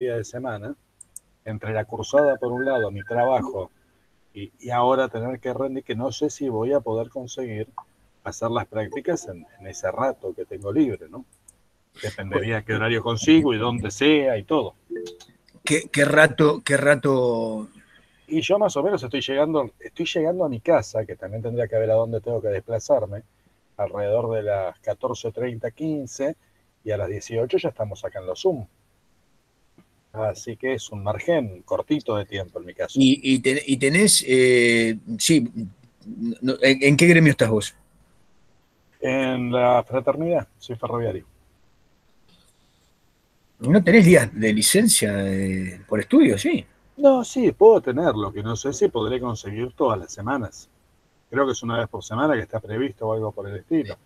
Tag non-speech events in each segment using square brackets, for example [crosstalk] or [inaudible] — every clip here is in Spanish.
día de semana, entre la cursada por un lado, mi trabajo, y, ahora tener que rendir, que no sé si voy a poder conseguir hacer las prácticas en, ese rato que tengo libre, ¿no? Dependería de qué horario consigo y dónde sea y todo. ¿Qué, rato, qué rato? Y yo más o menos estoy llegando, estoy llegando a mi casa, que también tendría que ver a dónde tengo que desplazarme, alrededor de las 14.30, 15, y a las 18 ya estamos acá en los Zoom. Así que es un margen cortito de tiempo en mi caso. Y, y, tenés, eh, sí, ¿en, qué gremio estás vos? En la fraternidad, soy ferroviario. ¿No tenés días de licencia eh, por estudio, sí? No, sí, puedo tenerlo, que no sé si podré conseguir todas las semanas. Creo que es una vez por semana que está previsto o algo por el estilo.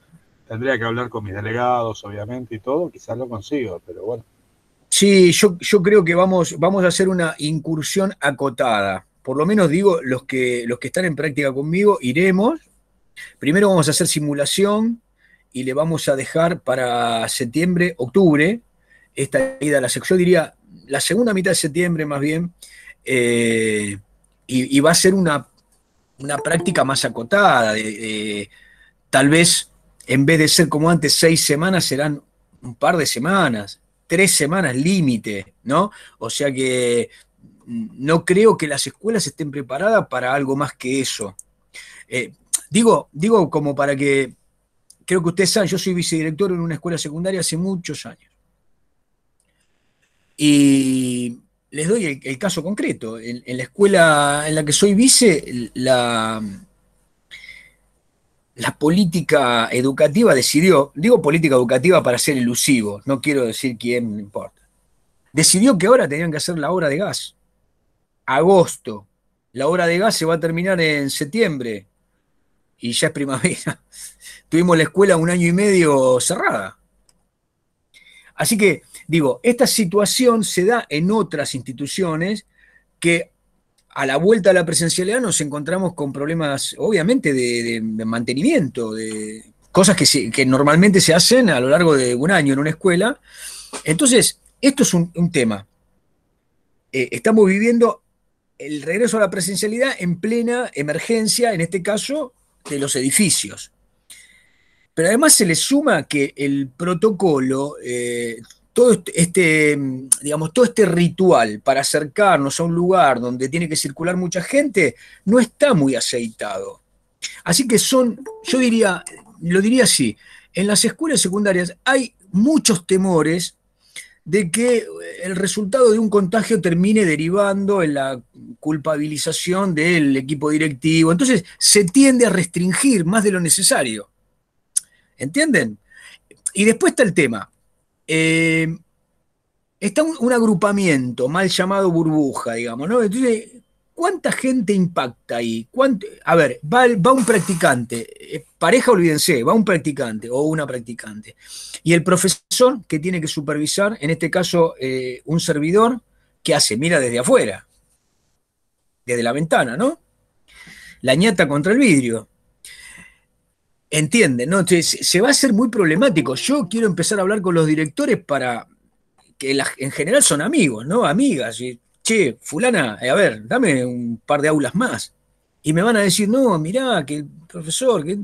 Tendría que hablar con mis delegados, obviamente, y todo, quizás lo consigo, pero bueno. Sí, yo, creo que vamos, vamos a hacer una incursión acotada. Por lo menos digo, los que, los que están en práctica conmigo, iremos. Primero vamos a hacer simulación y le vamos a dejar para septiembre, octubre, esta ida a la sección. Yo diría la segunda mitad de septiembre más bien. Eh, y, va a ser una, práctica más acotada. tal vez en vez de ser como antes seis semanas, serán un par de semanas tres semanas límite, ¿no? O sea que mm, no creo que las escuelas estén preparadas para algo más que eso. Eh, digo, digo como para que, creo que ustedes saben, yo soy vicedirector en una escuela secundaria hace muchos años. Y les doy el, caso concreto. en, la escuela en la que soy vice, la, la política educativa decidió, digo política educativa para ser elusivo, no quiero decir quién, importa, decidió que ahora tenían que hacer la obra de gas. Agosto, la hora de gas se va a terminar en septiembre y ya es primavera. [laughs] Tuvimos la escuela un año y medio cerrada. Así que, digo, esta situación se da en otras instituciones que a la vuelta a la presencialidad nos encontramos con problemas, obviamente, de, mantenimiento, de cosas que, normalmente se hacen a lo largo de un año en una escuela. Entonces, esto es un, tema. Eh, estamos viviendo el regreso a la presencialidad en plena emergencia, en este caso, de los edificios. Pero además se le suma que el protocolo eh, todo este, este, digamos, todo este ritual para acercarnos a un lugar donde tiene que circular mucha gente no está muy aceitado. Así que son, yo diría, lo diría así, en las escuelas secundarias hay muchos temores de que eh, el resultado de un contagio termine derivando en la culpabilización del equipo directivo. Entonces se tiende a restringir más de lo necesario. ¿Entienden? Y después está el tema. Eh, está un, agrupamiento mal llamado burbuja, digamos, ¿no? Entonces, ¿cuánta gente impacta ahí? a ver, va, un practicante, eh, pareja olvídense, va un practicante o una practicante. Y el profesor que tiene que supervisar, en este caso eh, un servidor, que hace? Mira desde afuera, desde la ventana, ¿no? La ñata contra el vidrio. Entiende, ¿no? Entonces se va a hacer muy problemático. Yo quiero empezar a hablar con los directores para que en general son amigos, ¿no? Amigas. Y, che, fulana, eh, a ver, dame un par de aulas más. Y me van a decir, no, mirá, que profesor... Que...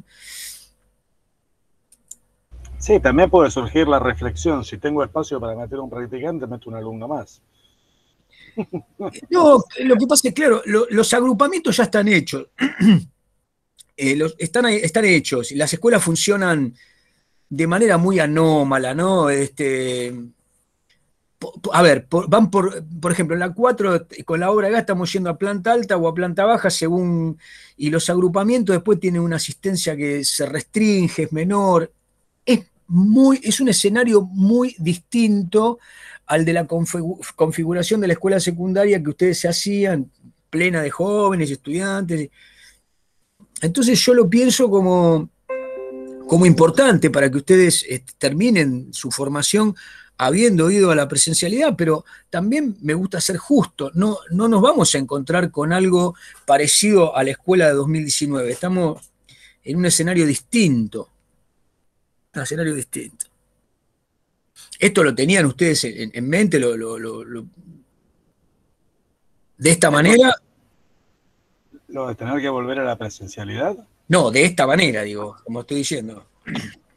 Sí, también puede surgir la reflexión. Si tengo espacio para meter un practicante, meto un alumno más. [laughs] No, lo que pasa es, claro, los agrupamientos ya están hechos. Eh, están, están hechos. Las escuelas funcionan de manera muy anómala, ¿no? Este, a ver, van por, por ejemplo, en la 4 eh, con la obra acá estamos yendo a planta alta o a planta baja según, y los agrupamientos después tienen una asistencia que se restringe, es menor. Es, muy, es un escenario muy distinto al de la configuración de la escuela secundaria que ustedes se hacían, plena de jóvenes, y estudiantes. Entonces yo lo pienso como, como importante para que ustedes eh, terminen su formación habiendo ido a la presencialidad, pero también me gusta ser justo, no, no nos vamos a encontrar con algo parecido a la escuela de 2019, estamos en un escenario distinto, un escenario distinto. Esto lo tenían ustedes en, mente, de esta manera lo de tener que volver a la presencialidad? No, de esta manera, digo, como estoy diciendo.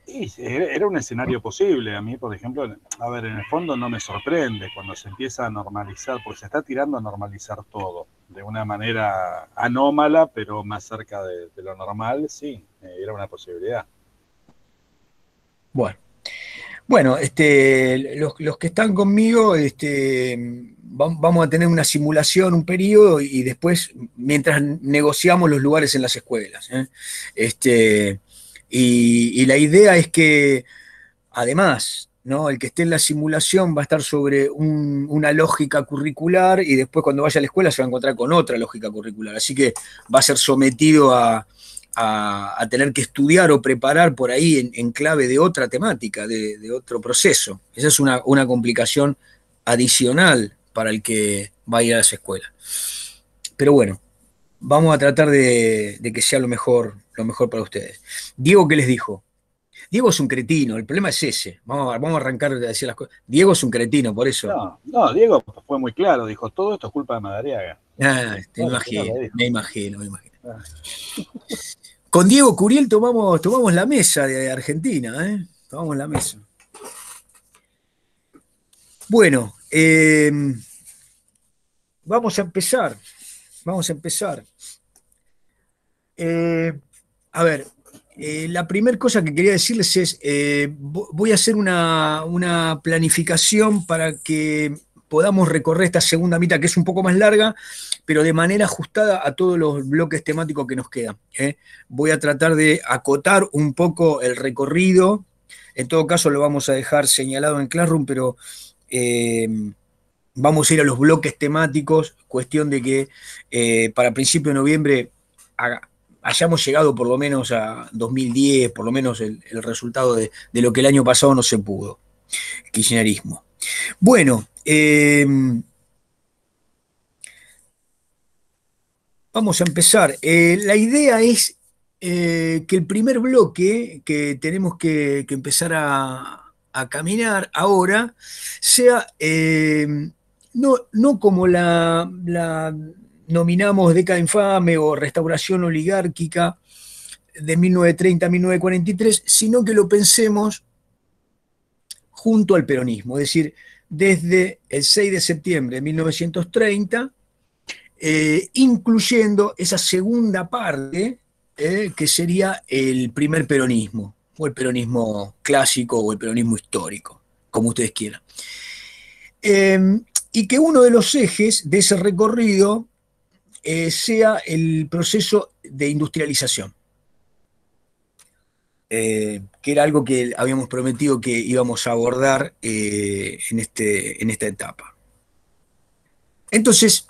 Sí, era un escenario posible. A mí, por ejemplo, a ver, en el fondo no me sorprende cuando se empieza a normalizar, porque se está tirando a normalizar todo de una manera anómala, pero más cerca de, lo normal, sí, eh, era una posibilidad. Bueno. Bueno, este, los, los que están conmigo, este, vamos a tener una simulación, un periodo, y después, mientras negociamos los lugares en las escuelas. ¿eh? Este, y, la idea es que, además, ¿no? el que esté en la simulación va a estar sobre una lógica curricular y después cuando vaya a la escuela se va a encontrar con otra lógica curricular. Así que va a ser sometido a, tener que estudiar o preparar por ahí en, clave de otra temática, de, otro proceso. Esa es una complicación adicional para el que va a ir a Pero bueno, vamos a tratar de, que sea lo mejor, lo mejor para ustedes. Diego, ¿qué les dijo? Diego es un cretino, el problema es ese. Vamos a, vamos a arrancar de decir las cosas. Diego es un cretino, por eso. No, Diego fue muy claro, dijo, todo esto es culpa de Madariaga. Ah, me imagino, me imagino. Ah. Con Diego Curiel tomamos, tomamos la mesa de Argentina, ¿eh? Tomamos la mesa. Bueno, Em, vamos a empezar. Vamos a empezar. Eh, a ver, eh, la primera cosa que quería decirles es, eh, voy a hacer una, planificación para que podamos recorrer esta segunda mitad, que es un poco más larga, pero de manera ajustada a todos los bloques temáticos que nos quedan. Voy a tratar de acotar un poco el recorrido. En todo caso, lo vamos a dejar señalado en Classroom, pero eh, vamos a ir a los bloques temáticos, cuestión de que eh, para principio de noviembre hayamos llegado por lo menos a 2010, por lo menos el, resultado de, lo que el año pasado no se pudo, kirchnerismo. Bueno, eh, vamos a empezar. la idea es que el primer bloque que tenemos que empezar a, a caminar ahora sea eh, no, no, como la, la, nominamos década infame o restauración oligárquica de 1930 a 1943, sino que lo pensemos junto al peronismo, es decir, desde el 6 de septiembre de 1930, eh, incluyendo esa segunda parte eh, que sería el primer peronismo o el peronismo clásico o el peronismo histórico, como ustedes quieran. Em, y que uno de los ejes de ese recorrido eh, sea el proceso de industrialización, eh, que era algo que habíamos prometido que íbamos a abordar eh, en, este, en esta etapa. Entonces,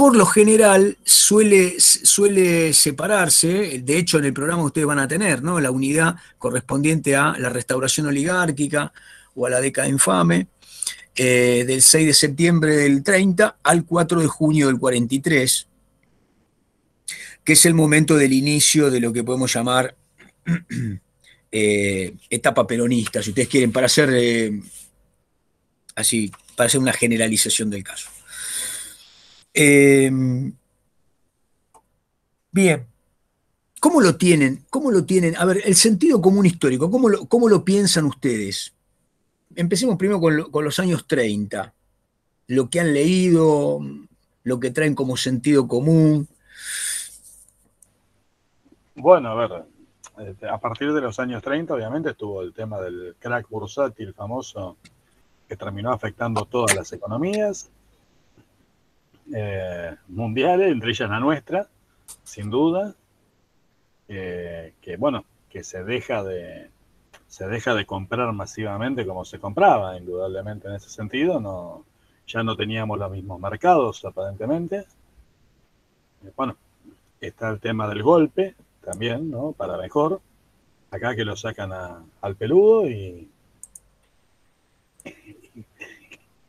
por lo general suele, suele separarse, de hecho en el programa ustedes van a tener la unidad correspondiente a la restauración oligárquica o a la década infame, eh, del 6 de septiembre del 30 al 4 de junio del 43, que es el momento del inicio de lo que podemos llamar [clears throat] eh, etapa peronista, si ustedes quieren, para hacer eh, así, para hacer una generalización del caso. Em, bien. ¿Cómo lo tienen? ¿Cómo lo tienen? A ver, el sentido común histórico, ¿cómo lo, cómo lo piensan ustedes? Empecemos primero con, con los años 30, lo que han leído, lo que traen como sentido común. Bueno, a ver, este, a partir de los años 30, obviamente, estuvo el tema del crack bursátil famoso que terminó afectando todas las economías. Eh, mundiales, entre ellas la nuestra, sin duda, eh, que bueno, que se deja de se deja de comprar masivamente como se compraba, indudablemente en ese sentido, no, ya no teníamos los mismos mercados aparentemente. Eh, bueno, está el tema del golpe también, ¿no? Para mejor. Acá que lo sacan al peludo y,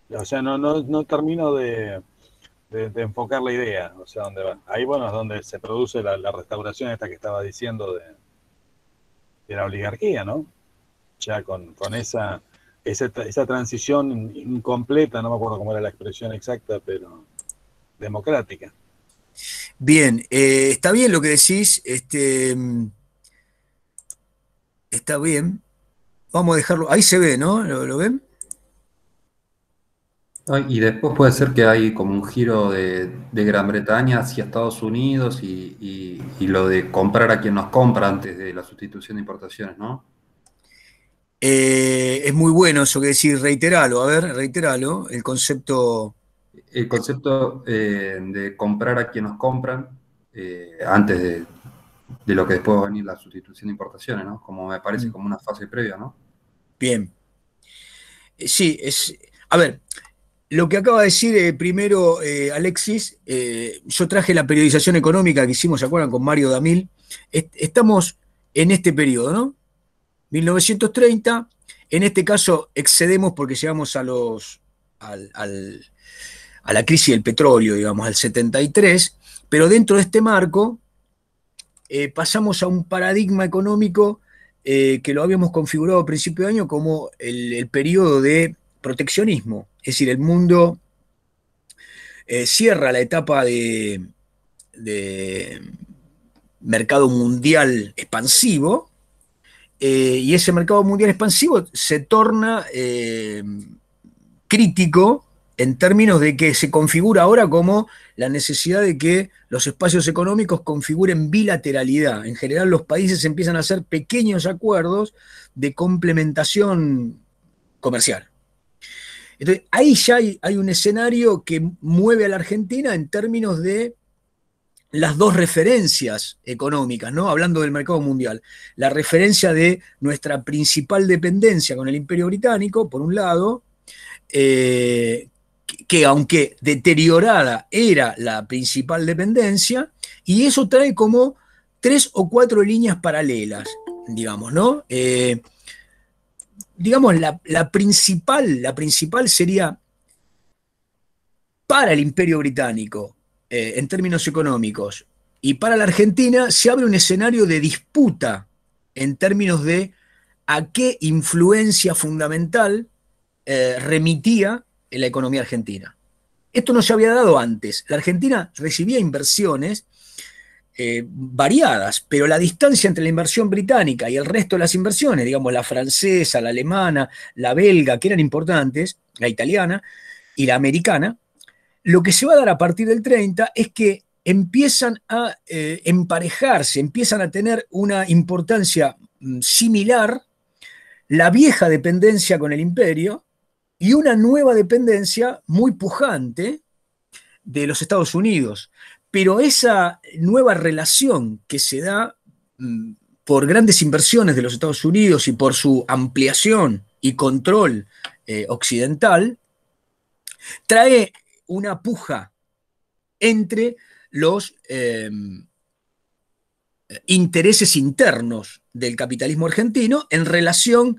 y, O sea, no, no, no termino de, de, enfocar la idea, o sea, dónde va. Ahí, bueno, es donde se produce la, restauración esta que estaba diciendo de, de la oligarquía, ¿no? Ya con, esa, esa, transición incompleta, no me acuerdo cómo era la expresión exacta, pero democrática. Bien, eh, está bien lo que decís, este, está bien. Vamos a dejarlo, ahí se ve, ¿no? lo ven? Y después puede ser que hay como un giro de, Gran Bretaña hacia Estados Unidos y, lo de comprar a quien nos compra antes de la sustitución de importaciones, ¿no? Eh, es muy bueno eso que decir reiteralo, a ver, reiteralo, el concepto, El concepto eh, de comprar a quien nos compran eh, antes de, lo que después va a venir la sustitución de importaciones, ¿no? Como me parece mm. como una fase previa, ¿no? bien. Sí, es, a ver, lo que acaba de decir eh, primero eh, Alexis, eh, yo traje la periodización económica que hicimos, ¿se acuerdan? Con Mario Damil. estamos en este periodo, ¿no? 1930. En este caso excedemos porque llegamos a los al, a la crisis del petróleo, digamos, al 73, pero dentro de este marco pasamos a un paradigma económico que lo habíamos configurado a principio de año como el periodo de proteccionismo es decir, el mundo eh, cierra la etapa de, mercado mundial expansivo, eh, y ese mercado mundial expansivo se torna eh, crítico en términos de que se configura ahora como la necesidad de que los espacios económicos configuren bilateralidad. En general los países empiezan a hacer pequeños acuerdos de complementación comercial. Entonces, ahí ya hay, un escenario que mueve a la Argentina en términos de las dos referencias económicas, ¿no? Hablando del mercado mundial. La referencia de nuestra principal dependencia con el Imperio Británico, por un lado, eh, que aunque deteriorada era la principal dependencia, y eso trae como tres o cuatro líneas paralelas, digamos, ¿no? Eh, digamos, la, principal, la principal sería para el imperio británico, eh, en términos económicos, y para la Argentina se abre un escenario de disputa en términos de a qué influencia fundamental eh, remitía en la economía argentina. Esto no se había dado antes. La Argentina recibía inversiones eh, variadas, pero la distancia entre la inversión británica y el resto de las inversiones, digamos la francesa, la alemana, la belga, que eran importantes, la italiana y la americana, lo que se va a dar a partir del 30 es que empiezan a eh, emparejarse, empiezan a tener una importancia mm, similar la vieja dependencia con el imperio y una nueva dependencia muy pujante de los Estados Unidos. Pero esa nueva relación que se da mm, por grandes inversiones de los Estados Unidos y por su ampliación y control eh, occidental, trae una puja entre los em, intereses internos del capitalismo argentino en relación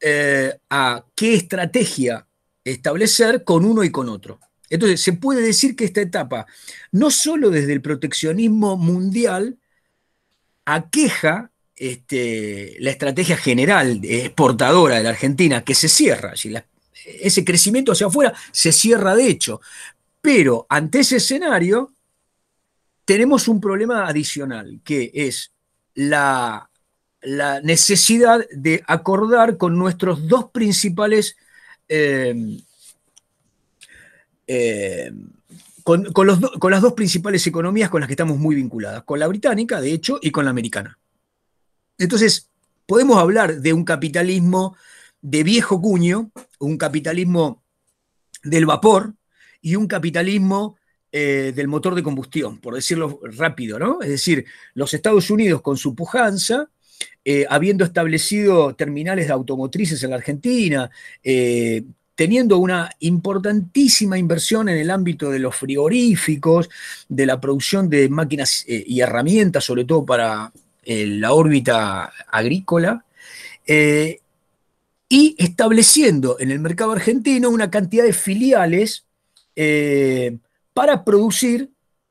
eh, a qué estrategia establecer con uno y con otro. Entonces, se puede decir que esta etapa, no solo desde el proteccionismo mundial, aqueja este, la estrategia general exportadora de la Argentina, que se cierra, ese crecimiento hacia afuera se cierra de hecho. Pero ante ese escenario, tenemos un problema adicional, que es la, necesidad de acordar con nuestros dos principales eh, eh, con, las dos principales economías con las que estamos muy vinculadas, con la británica, de hecho, y con la americana. Entonces, podemos hablar de un capitalismo de viejo cuño, un capitalismo del vapor y un capitalismo eh, del motor de combustión, por decirlo rápido, ¿no? Es decir, los Estados Unidos con su pujanza, eh, habiendo establecido terminales de automotrices en la Argentina, teniendo una importantísima inversión en el ámbito de los frigoríficos, de la producción de máquinas eh, y herramientas, sobre todo para eh, la órbita agrícola, eh, y estableciendo en el mercado argentino una cantidad de filiales para producir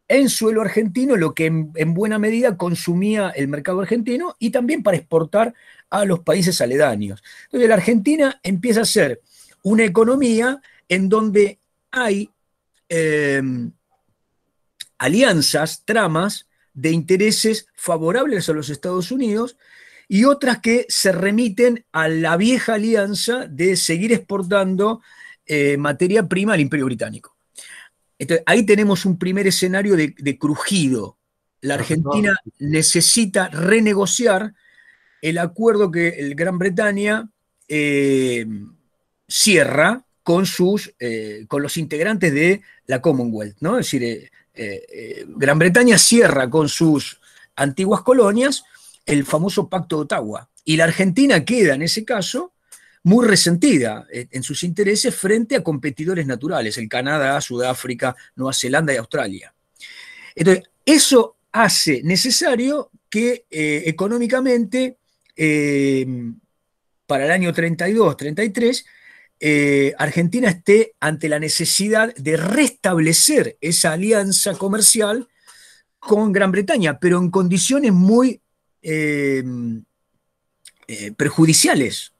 en suelo argentino lo que en, en buena medida consumía el mercado argentino y también para exportar a los países aledaños. Entonces la Argentina empieza a ser una economía en donde hay em, alianzas, tramas de intereses favorables a los Estados Unidos y otras que se remiten a la vieja alianza de seguir exportando eh, materia prima al imperio británico. ahí tenemos un primer escenario de, crujido. La Argentina necesita renegociar el acuerdo que el Gran Bretaña eh, cierra con, sus, eh, con los integrantes de la Commonwealth, ¿no? Es decir, eh, eh, Gran Bretaña cierra con sus antiguas colonias el famoso Pacto de Ottawa. Y la Argentina queda, en ese caso, muy resentida en sus intereses frente a competidores naturales, el Canadá, Sudáfrica, Nueva Zelanda y Australia. Entonces, eso hace necesario que económicamente, para el año 32-33, eh, Argentina esté ante la necesidad de restablecer esa alianza comercial con Gran Bretaña, pero en condiciones muy em, eh, perjudiciales,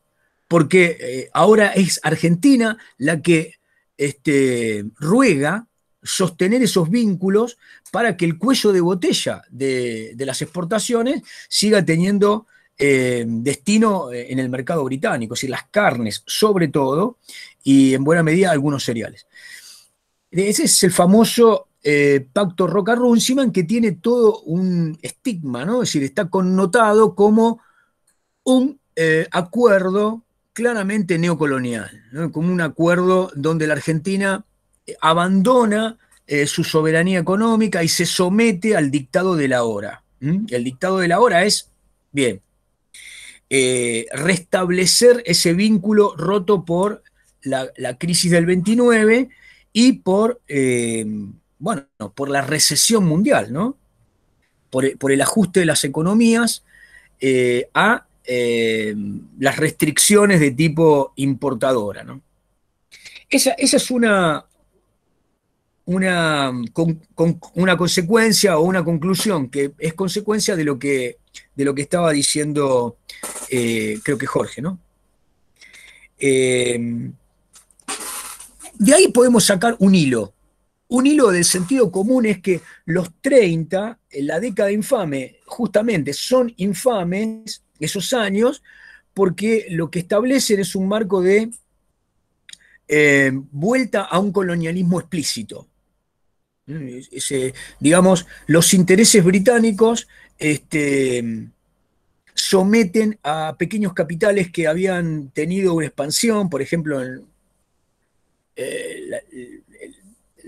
porque eh, ahora es Argentina la que este, ruega sostener esos vínculos para que el cuello de botella de las exportaciones siga teniendo eh, destino eh, en el mercado británico, es decir, las carnes sobre todo y en buena medida algunos cereales. E, ese es el famoso eh, pacto Roca-Runciman que tiene todo un estigma, ¿no? es decir, está connotado como un acuerdo claramente neocolonial, como un acuerdo donde la Argentina abandona su soberanía económica y se somete al dictado de la hora. El dictado de la hora es, bien, eh, restablecer ese vínculo roto por la, crisis del 29 y por, eh, bueno, por la recesión mundial, ¿no? Por, el ajuste de las economías eh, a las restricciones de tipo importadora, ¿no? Esa, es una, una, una consecuencia o una conclusión que es consecuencia de lo que, de lo que estaba diciendo eh, creo que Jorge, ¿no? Em, de ahí podemos sacar un hilo. Un hilo del sentido común es que los 30, en la década infame, justamente son infames esos años, porque lo que establecen es un marco de em, vuelta a un colonialismo explícito. Mm, digamos, los intereses británicos este, someten a pequeños capitales que habían tenido una expansión, por ejemplo, eh,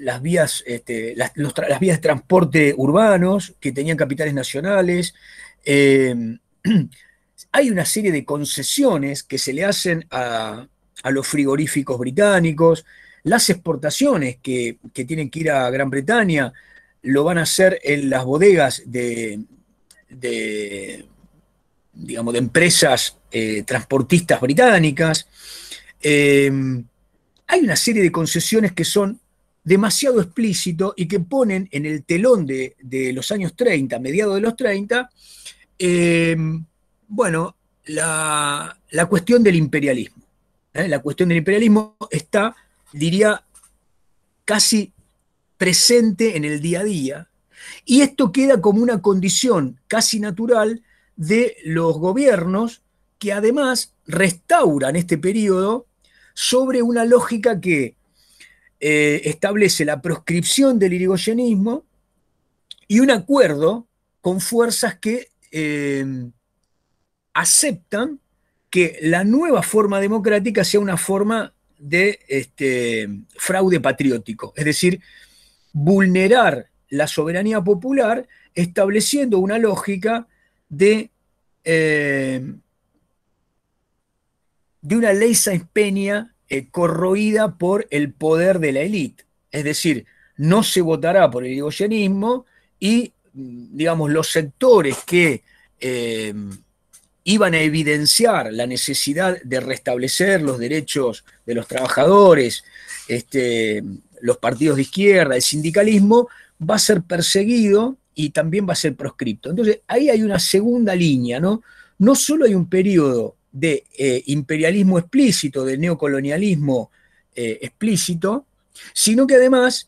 las, vías, este, las, vías de transporte urbanos, que tenían capitales nacionales. Eh, [clears throat] hay una serie de concesiones que se le hacen a, los frigoríficos británicos, las exportaciones que, tienen que ir a Gran Bretaña lo van a hacer en las bodegas de digamos, de empresas eh, transportistas británicas. Eh, hay una serie de concesiones que son demasiado explícito y que ponen en el telón de, los años 30, mediados de los 30, em, bueno, la, cuestión del imperialismo. ¿eh? La cuestión del imperialismo está, diría, casi presente en el día a día. Y esto queda como una condición casi natural de los gobiernos que además restauran este periodo sobre una lógica que eh, establece la proscripción del irigoyenismo y un acuerdo con fuerzas que eh, aceptan que la nueva forma democrática sea una forma de este, fraude patriótico, es decir, vulnerar la soberanía popular estableciendo una lógica de, eh, de una ley Sainz eh, corroída por el poder de la élite. Es decir, no se votará por el irigoyenismo y, mm, digamos, los sectores que eh, iban a evidenciar la necesidad de restablecer los derechos de los trabajadores, este, los partidos de izquierda, el sindicalismo, va a ser perseguido y también va a ser proscripto. Entonces, ahí hay una segunda línea, ¿no? No solo hay un periodo de eh, imperialismo explícito, de neocolonialismo eh, explícito, sino que además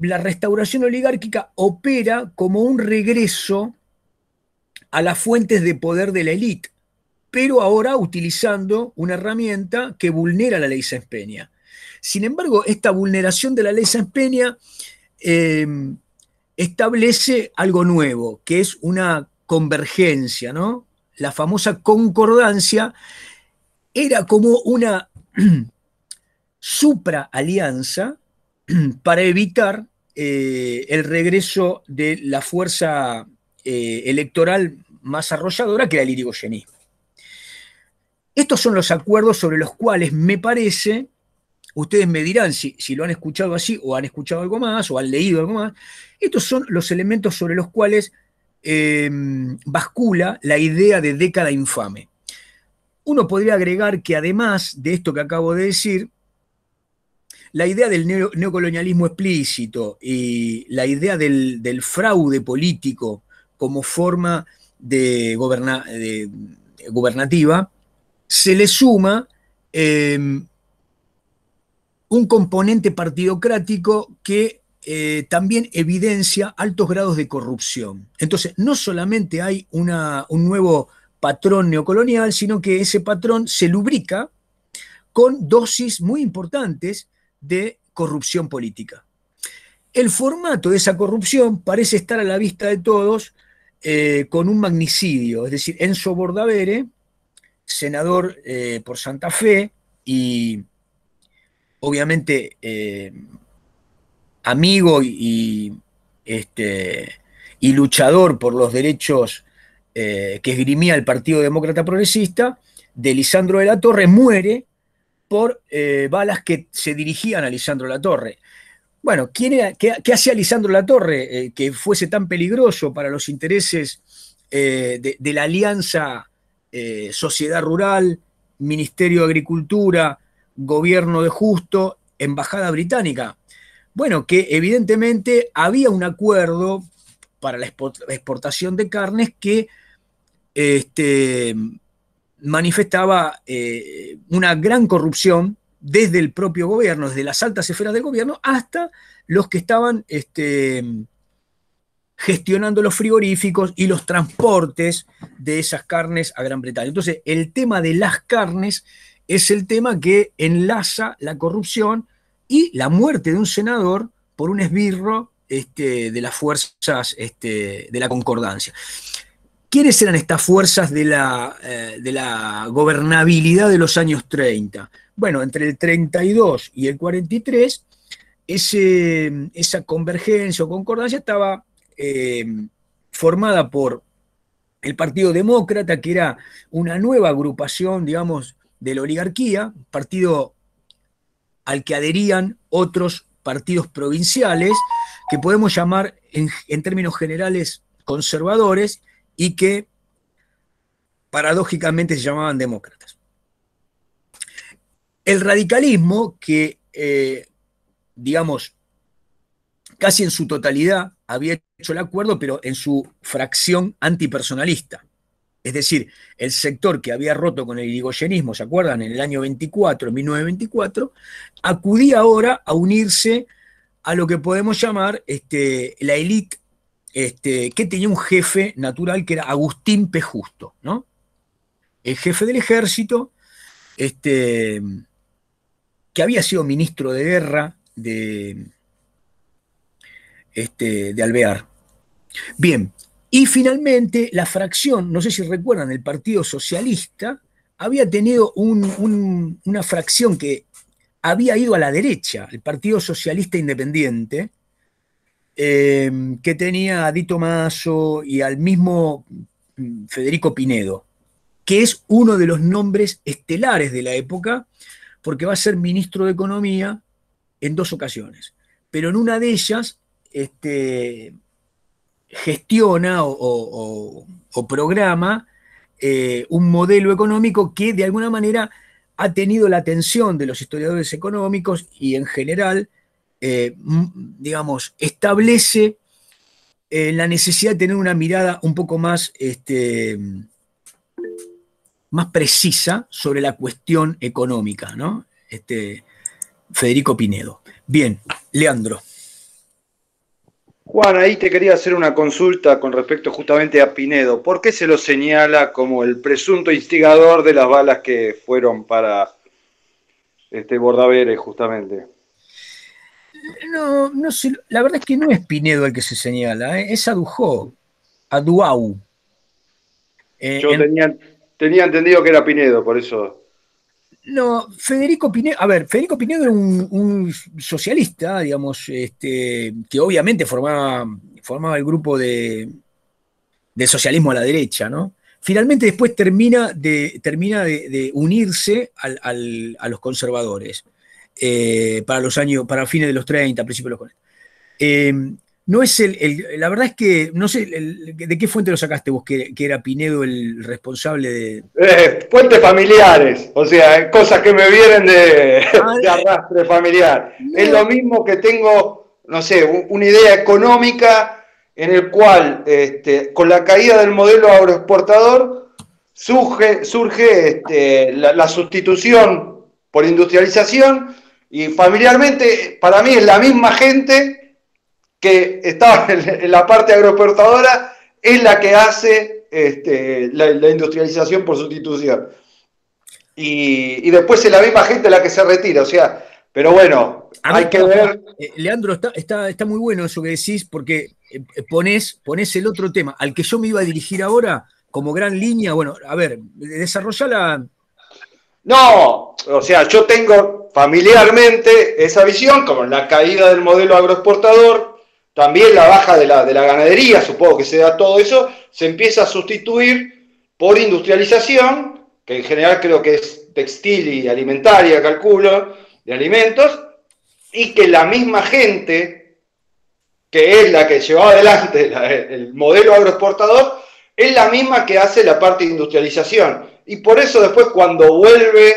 la restauración oligárquica opera como un regreso a las fuentes de poder de la élite, pero ahora utilizando una herramienta que vulnera la ley Sáenz Sin embargo, esta vulneración de la ley Sáenz establece algo nuevo, que es una convergencia, ¿no? La famosa concordancia era como una [clears throat] supraalianza [clears throat] para evitar eh, el regreso de la fuerza eh, electoral más arrolladora que era el irigoyenismo. Estos son los acuerdos sobre los cuales me parece Ustedes me dirán si, lo han escuchado así o han escuchado algo más o han leído algo más. Estos son los elementos sobre los cuales eh, bascula la idea de década infame. Uno podría agregar que además de esto que acabo de decir, la idea del neocolonialismo explícito y la idea del, fraude político como forma de, gobernativa, se le suma eh, un componente partidocrático que eh, también evidencia altos grados de corrupción. Entonces, no solamente hay un nuevo patrón neocolonial, sino que ese patrón se lubrica con dosis muy importantes de corrupción política. El formato de esa corrupción parece estar a la vista de todos eh, con un magnicidio, es decir, Enzo Bordavere, senador eh, por Santa Fe y obviamente, eh, amigo este, y, luchador por los derechos eh, que esgrimía el Partido Demócrata Progresista, de Lisandro de la Torre, muere por eh, balas que se dirigían a Lisandro de la Torre. Bueno, qué, hacía Lisandro la Torre que fuese tan peligroso para los intereses de, la alianza sociedad rural, Ministerio de Agricultura, gobierno de Justo, embajada británica. Bueno, que evidentemente había un acuerdo para la exportación de carnes que este, manifestaba eh, una gran corrupción desde el propio gobierno, desde las altas esferas del gobierno hasta los que estaban este, gestionando los frigoríficos y los transportes de esas carnes a Gran Bretaña. Entonces, el tema de las carnes es el tema que enlaza la corrupción y la muerte de un senador por un esbirro este, de las fuerzas este, de la concordancia. ¿Quiénes eran estas fuerzas de la, eh, de la gobernabilidad de los años 30? Bueno, entre el 32 y el 43, ese, esa convergencia o concordancia estaba eh, formada por el Partido Demócrata, que era una nueva agrupación, digamos, de la oligarquía, partido al que adherían otros partidos provinciales que podemos llamar en, términos generales conservadores y que paradójicamente se llamaban demócratas. El radicalismo que, eh, digamos, casi en su totalidad había hecho el acuerdo, pero en su fracción antipersonalista. Es decir, el sector que había roto con el irigoyenismo, ¿se acuerdan? En el año 24, en 1924, acudía ahora a unirse a lo que podemos llamar este, la élite este, que tenía un jefe natural que era Agustín P. Justo, ¿no? El jefe del ejército, este, que había sido ministro de guerra de, este, de Alvear. Bien, y finalmente, la fracción, no sé si recuerdan, el Partido Socialista había tenido una fracción que había ido a la derecha, el Partido Socialista Independiente, eh, que tenía a Dito Mazo y al mismo mm, Federico Pinedo, que es uno de los nombres estelares de la época, porque va a ser ministro de Economía en dos ocasiones. Pero en una de ellas, este, gestiona o, programa eh, un modelo económico que de alguna manera ha tenido la atención de los historiadores económicos y en general, eh, digamos, establece eh, la necesidad de tener una mirada un poco más, este, más precisa sobre la cuestión económica, ¿no? Este, Federico Pinedo. Bien, Leandro. Juan, ahí te quería hacer una consulta con respecto justamente a Pinedo. ¿Por qué se lo señala como el presunto instigador de las balas que fueron para este Bordaveres, justamente? No, no sé, la verdad es que no es Pinedo el que se señala, ¿eh? es Adujó, Aduau. Eh, Yo tenía entendido que era Pinedo, por eso. No, Federico Pinedo, a ver, Federico Pinedo era un, socialista, digamos, este, que obviamente formaba, formaba el grupo de, socialismo a la derecha, ¿no? Finalmente después termina de, de, unirse a los conservadores eh, para los años, para fines de los 30, principios de los 40 no es el, la verdad es que no sé de qué fuente lo sacaste vos que, era Pinedo el responsable de eh, fuentes familiares, o sea, cosas que me vienen de, ah, [laughs] arrastre familiar. Es lo mismo que tengo, no sé, una idea económica en el cual, este, con la caída del modelo agroexportador, surge, surge este, la sustitución por industrialización y familiarmente para mí es la misma gente que estaba [laughs] en la parte agroexportadora, es la que hace este, la, industrialización por sustitución. Y, después es la misma gente la que se retira, o sea, pero bueno, hay que ver. Eh, Leandro, está, está, muy bueno eso que decís, porque eh, eh, pones, el otro tema, al que yo me iba a dirigir ahora, como gran línea, bueno, a ver, la... No, o sea, yo tengo familiarmente esa visión, como la caída del modelo agroexportador, también la baja de la, ganadería, supongo que se da todo eso, se empieza a sustituir por industrialización, que en general creo que es textil y alimentaria, calculo, de alimentos, y que la misma gente, que es la que llevaba adelante el modelo agroexportador, es la misma que hace la parte de industrialización. Y por eso después cuando vuelve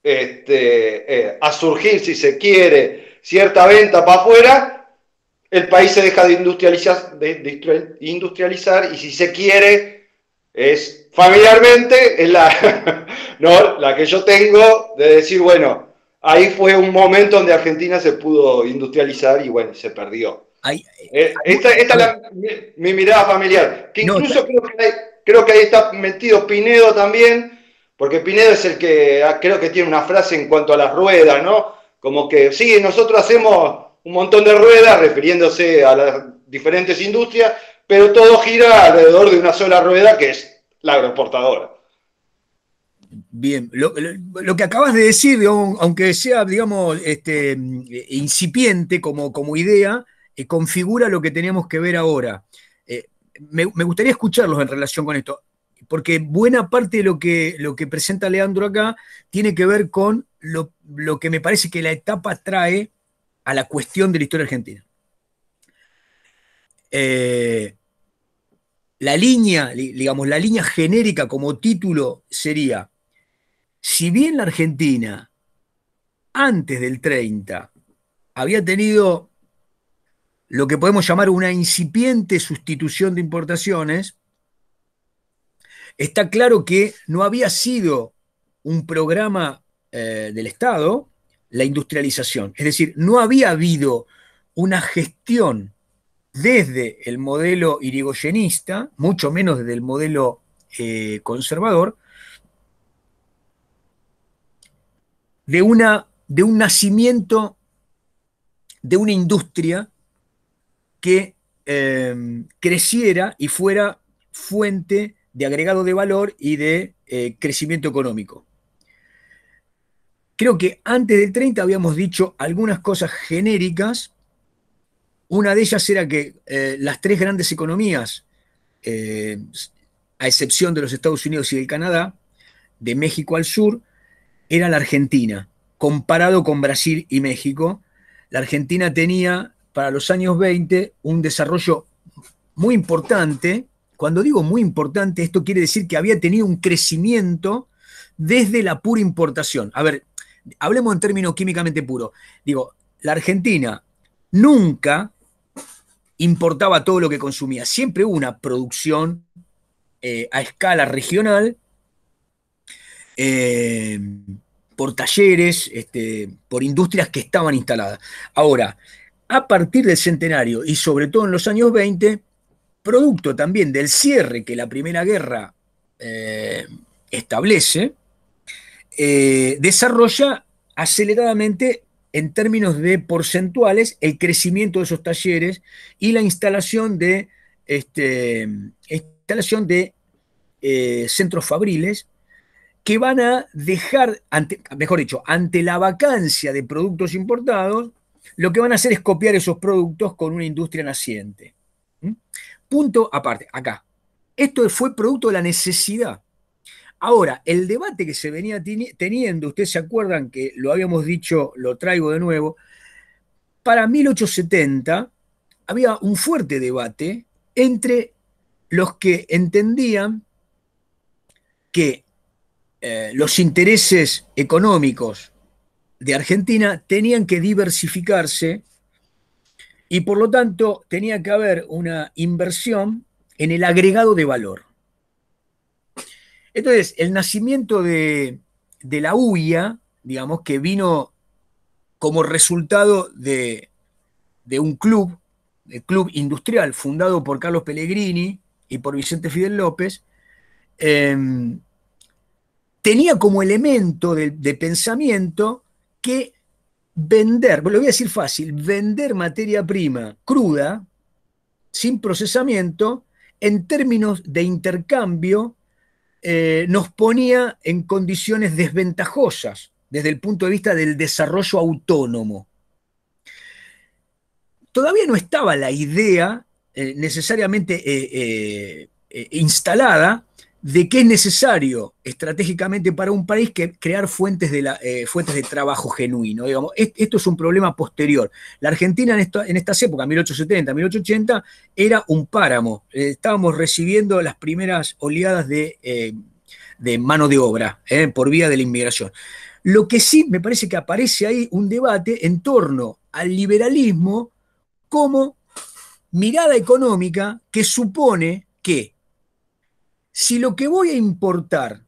este, eh, a surgir, si se quiere, cierta venta para afuera, el país se deja de industrializar, de, industrializar y si se quiere, es familiarmente, es la, [laughs] la que yo tengo de decir, bueno, ahí fue un momento donde Argentina se pudo industrializar y bueno, se perdió. Eh, esta, es mi, mirada familiar, que incluso creo, que ahí, creo que ahí está metido Pinedo también, porque Pinedo es el que ah, creo que tiene una frase en cuanto a las ruedas, ¿no? Como que, sí, nosotros hacemos un montón de ruedas refiriéndose a las diferentes industrias, pero todo gira alrededor de una sola rueda que es la agroexportadora. Bien, lo, que acabas de decir, aunque sea, digamos, este, incipiente como, como idea, eh, configura lo que tenemos que ver ahora. Eh, me, gustaría escucharlos en relación con esto, porque buena parte de lo que, lo que presenta Leandro acá tiene que ver con lo que me parece que la etapa trae a la cuestión de la historia argentina. Eh, la línea, digamos, la línea genérica como título sería, si bien la Argentina antes del 30 había tenido lo que podemos llamar una incipiente sustitución de importaciones, está claro que no había sido un programa eh, del Estado, la industrialización. Es decir, no había habido una gestión desde el modelo irigoyenista, mucho menos desde el modelo eh, conservador, de, una, de un nacimiento de una industria que em, creciera y fuera fuente de agregado de valor y de eh, crecimiento económico. Creo que antes del 30 habíamos dicho algunas cosas genéricas. Una de ellas era que eh, las tres grandes economías, eh, a excepción de los Estados Unidos y del Canadá, de México al sur, era la Argentina, comparado con Brasil y México. La Argentina tenía para los años 20 un desarrollo muy importante. Cuando digo muy importante, esto quiere decir que había tenido un crecimiento desde la pura importación. A ver, hablemos en términos químicamente puros. Digo, la Argentina nunca importaba todo lo que consumía, siempre hubo una producción eh, a escala regional eh, por talleres, este, por industrias que estaban instaladas. Ahora, a partir del centenario y sobre todo en los años 20, producto también del cierre que la Primera Guerra eh, establece, eh, desarrolla aceleradamente en términos de porcentuales el crecimiento de esos talleres y la instalación de, este, instalación de eh, centros fabriles que van a dejar, mejor dicho, ante la vacancia de productos importados, lo que van a hacer es copiar esos productos con una industria naciente. ¿Mm? Punto aparte, acá. Esto fue producto de la necesidad. Ahora, el debate que se venía teniendo, ustedes se acuerdan que lo habíamos dicho, lo traigo de nuevo, para 1870 había un fuerte debate entre los que entendían que eh, los intereses económicos de Argentina tenían que diversificarse y por lo tanto tenía que haber una inversión en el agregado de valor. Entonces, el nacimiento de, la UIA, digamos, que vino como resultado de, un club, el club industrial fundado por Carlos Pellegrini y por Vicente Fidel López, em, tenía como elemento de, de, pensamiento que vender, lo voy a decir fácil, vender materia prima cruda, sin procesamiento, en términos de intercambio eh, nos ponía en condiciones desventajosas desde el punto de vista del desarrollo autónomo. Todavía no estaba la idea eh, necesariamente eh, instalada de qué es necesario estratégicamente para un país que crear fuentes de, eh, fuentes de trabajo genuino. Digamos. esto es un problema posterior. La Argentina en, en estas épocas, 1870, 1880, era un páramo. Eh, estábamos recibiendo las primeras oleadas de eh, mano de obra por vía de la inmigración. Lo que sí me parece que aparece ahí un debate en torno al liberalismo como mirada económica que supone que si lo que voy a importar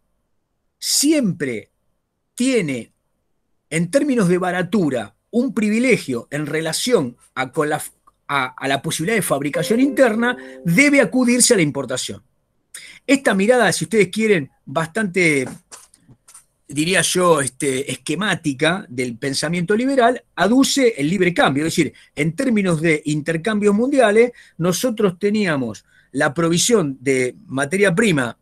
siempre tiene, en términos de baratura, un privilegio en relación a, con la, posibilidad de fabricación interna, debe acudirse a la importación. Esta mirada, si ustedes quieren, bastante diría yo, este, esquemática del pensamiento liberal, aduce el libre cambio. Es decir, en términos de intercambios mundiales, nosotros teníamos la provisión de materia prima,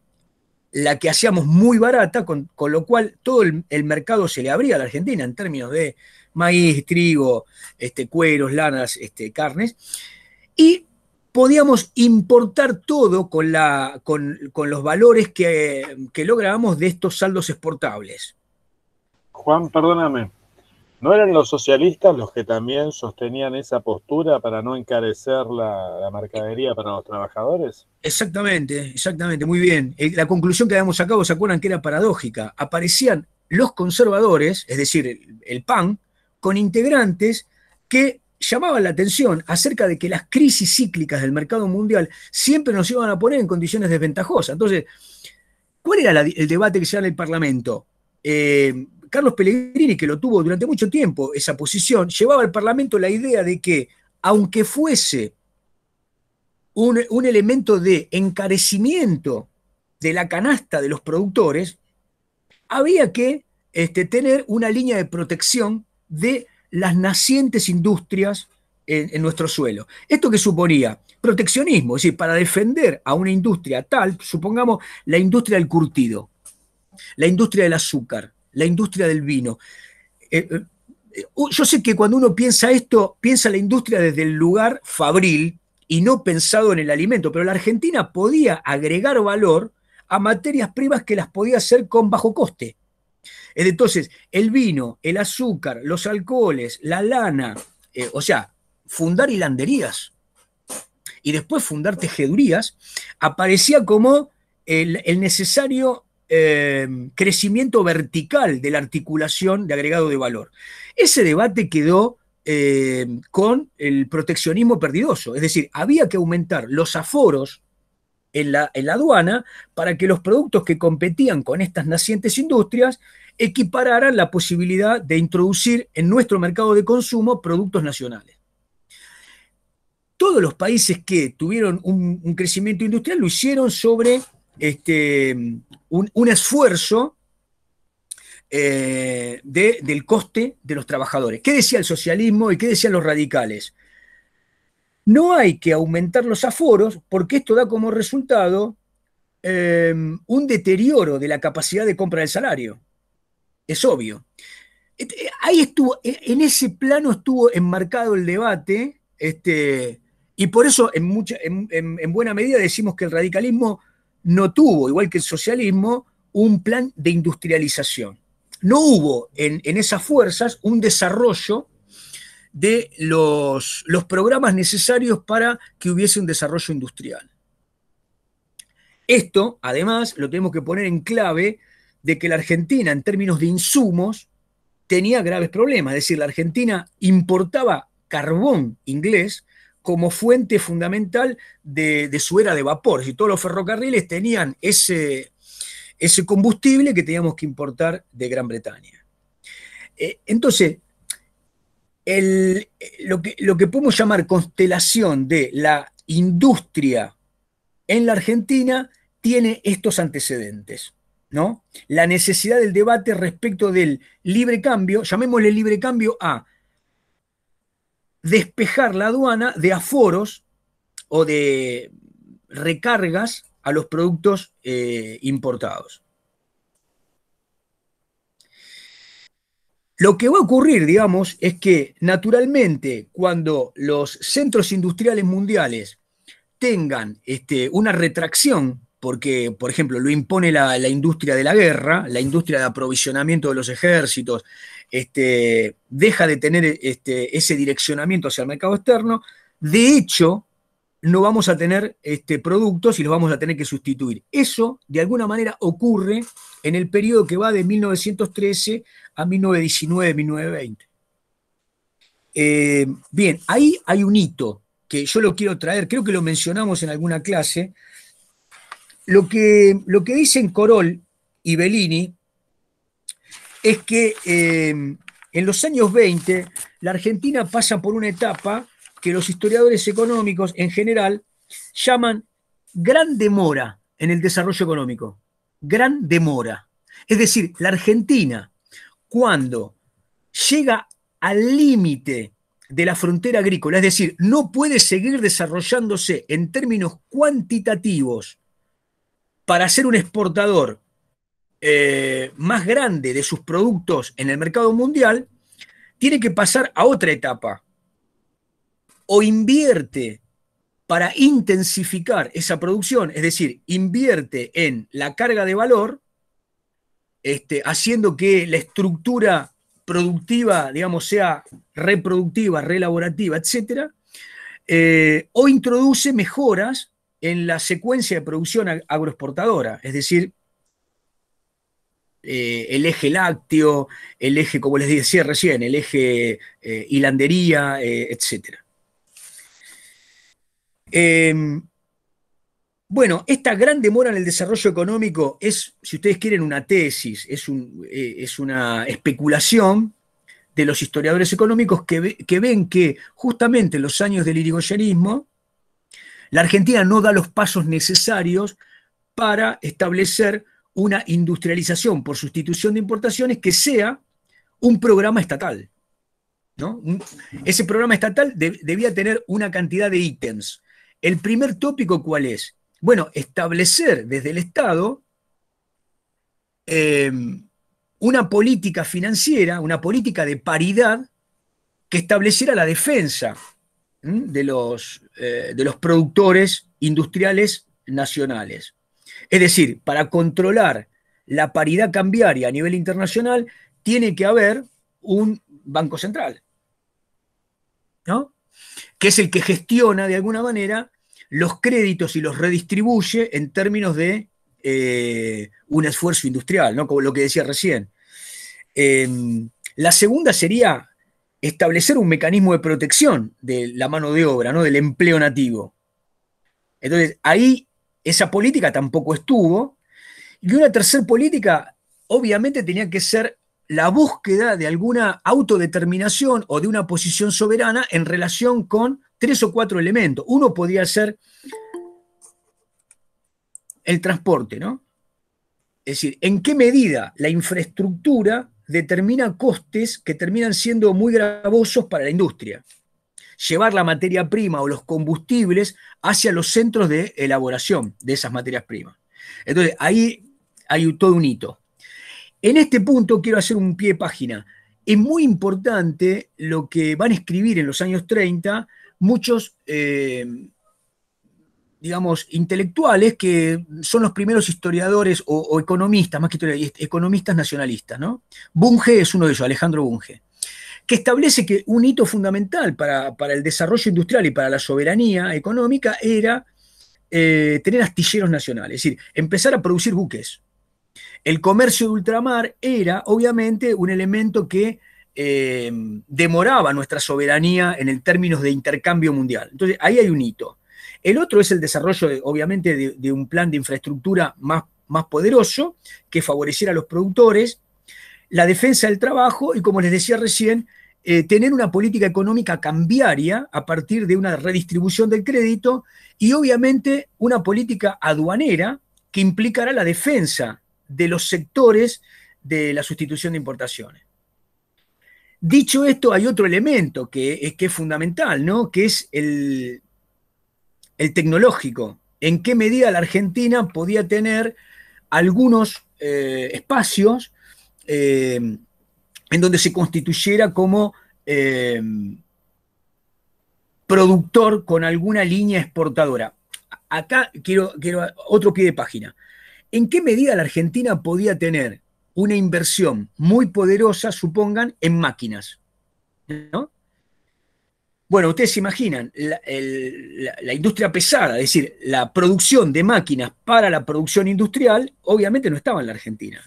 la que hacíamos muy barata, con, lo cual todo el, mercado se le abría a la Argentina en términos de maíz, trigo, este, cueros, lanas, este, carnes, y podíamos importar todo con, la, con, los valores que, que lográbamos de estos saldos exportables. Juan, perdóname, ¿No eran los socialistas los que también sostenían esa postura para no encarecer la, mercadería para los trabajadores? Exactamente, exactamente, muy bien. Eh, la conclusión que habíamos sacado, ¿se acuerdan que era paradójica? Aparecían los conservadores, es decir, el, PAN, con integrantes que llamaban la atención acerca de que las crisis cíclicas del mercado mundial siempre nos iban a poner en condiciones desventajosas. Entonces, ¿cuál era el debate que se da en el Parlamento? Eh, Carlos Pellegrini, que lo tuvo durante mucho tiempo, esa posición, llevaba al Parlamento la idea de que, aunque fuese un, elemento de encarecimiento de la canasta de los productores, había que este, tener una línea de protección de las nacientes industrias en, nuestro suelo. ¿Esto que suponía? Proteccionismo, es decir, para defender a una industria tal, supongamos la industria del curtido, la industria del azúcar, la industria del vino. Eh, eh, yo sé que cuando uno piensa esto, piensa la industria desde el lugar fabril y no pensado en el alimento, pero la Argentina podía agregar valor a materias primas que las podía hacer con bajo coste. Eh, entonces, el vino, el azúcar, los alcoholes, la lana, o sea, fundar hilanderías y después fundar tejedurías, aparecía como el necesario Em, crecimiento vertical de la articulación de agregado de valor. Ese debate quedó em, con el proteccionismo perdidoso, es decir, había que aumentar los aforos en la, en la aduana para que los productos que competían con estas nacientes industrias equipararan la posibilidad de introducir en nuestro mercado de consumo productos nacionales. Todos los países que tuvieron un crecimiento industrial lo hicieron sobre este, un, un esfuerzo eh, del coste de los trabajadores. ¿Qué decía el socialismo y qué decían los radicales? No hay que aumentar los aforos porque esto da como resultado eh, un deterioro de la capacidad de compra del salario. Es obvio. Este, ahí estuvo, e, en ese plano estuvo enmarcado el debate, este, y por eso en, en buena medida decimos que el radicalismo no tuvo, igual que el socialismo, un plan de industrialización. No hubo en, esas fuerzas un desarrollo de los, los, programas necesarios para que hubiese un desarrollo industrial. Esto, además, lo tenemos que poner en clave de que la Argentina, en términos de insumos, tenía graves problemas. Es decir, la Argentina importaba carbón inglés como fuente fundamental de, su era de vapor. y todos los ferrocarriles tenían ese, ese combustible que teníamos que importar de Gran Bretaña. Eh, entonces, lo, que, lo que podemos llamar constelación de la industria en la Argentina tiene estos antecedentes. ¿no? La necesidad del debate respecto del libre cambio, llamémosle libre cambio a despejar la aduana de aforos o de recargas a los productos eh, importados. Lo que va a ocurrir, digamos, es que naturalmente cuando los centros industriales mundiales tengan este, una retracción, porque, por ejemplo, lo impone la, industria de la guerra, la industria de aprovisionamiento de los ejércitos, este, deja de tener este, ese direccionamiento hacia el mercado externo. De hecho, no vamos a tener este, productos y los vamos a tener que sustituir. Eso, de alguna manera, ocurre en el periodo que va de 1913 a 1919-1920. Eh, bien, ahí hay un hito que yo lo quiero traer, creo que lo mencionamos en alguna clase. Lo que, lo que dicen Corol y Bellini es que eh, en los años 20 la Argentina pasa por una etapa que los historiadores económicos en general llaman gran demora en el desarrollo económico. Gran demora. Es decir, la Argentina, cuando llega al límite de la frontera agrícola, es decir, no puede seguir desarrollándose en términos cuantitativos para ser un exportador eh, más grande de sus productos en el mercado mundial, tiene que pasar a otra etapa. O invierte para intensificar esa producción, es decir, invierte en la carga de valor, este, haciendo que la estructura productiva, digamos, sea reproductiva, relaborativa, etc. Eh, o introduce mejoras en la secuencia de producción agroexportadora, es decir, eh, el eje lácteo, el eje, como les decía recién, el eje eh, hilandería, eh, etc. Em, bueno, esta gran demora en el desarrollo económico es, si ustedes quieren, una tesis, es, una especulación de los historiadores económicos que, que ven que justamente en los años del irigoyenismo, la Argentina no da los pasos necesarios para establecer una industrialización por sustitución de importaciones que sea un programa estatal. ese programa estatal debía tener una cantidad de ítems. El primer tópico, ¿cuál es? Bueno, establecer desde el Estado eh, una política financiera, una política de paridad que estableciera la defensa de los, eh, de los productores industriales nacionales. Es decir, para controlar la paridad cambiaria a nivel internacional, tiene que haber un banco central, ¿no? Que es el que gestiona de alguna manera los créditos y los redistribuye en términos de eh, un esfuerzo industrial, ¿no? Como lo que decía recién. Em, la segunda sería establecer un mecanismo de protección de la mano de obra, ¿no? Del empleo nativo. Entonces, ahí esa política tampoco estuvo. Y una tercera política, obviamente, tenía que ser la búsqueda de alguna autodeterminación o de una posición soberana en relación con tres o cuatro elementos. Uno podría ser el transporte, ¿no? Es decir, ¿en qué medida la infraestructura determina costes que terminan siendo muy gravosos para la industria? llevar la materia prima o los combustibles hacia los centros de elaboración de esas materias primas. Entonces, ahí hay todo un hito. En este punto quiero hacer un pie de página. Es muy importante lo que van a escribir en los años 30 muchos, eh, digamos, intelectuales que son los primeros historiadores o, economistas, más que historiadores, economistas nacionalistas, ¿no? Bunge es uno de ellos, Alejandro Bunge que establece que un hito fundamental para, el desarrollo industrial y para la soberanía económica era eh, tener astilleros nacionales, es decir, empezar a producir buques. El comercio de ultramar era, obviamente, un elemento que eh, demoraba nuestra soberanía en el términos de intercambio mundial. Entonces, ahí hay un hito. El otro es el desarrollo, obviamente, de, un plan de infraestructura más, más poderoso que favoreciera a los productores, la defensa del trabajo y, como les decía recién, eh, tener una política económica cambiaria a partir de una redistribución del crédito y obviamente una política aduanera que implicará la defensa de los sectores de la sustitución de importaciones. Dicho esto, hay otro elemento que, que es fundamental, que es el, tecnológico. ¿En qué medida la Argentina podía tener algunos eh, espacios eh, en donde se constituyera como eh, productor con alguna línea exportadora. Acá quiero, otro pie de página. ¿En qué medida la Argentina podía tener una inversión muy poderosa, supongan, en máquinas? Bueno, ustedes se imaginan, la, industria pesada, es decir, la producción de máquinas para la producción industrial, obviamente no estaba en la Argentina.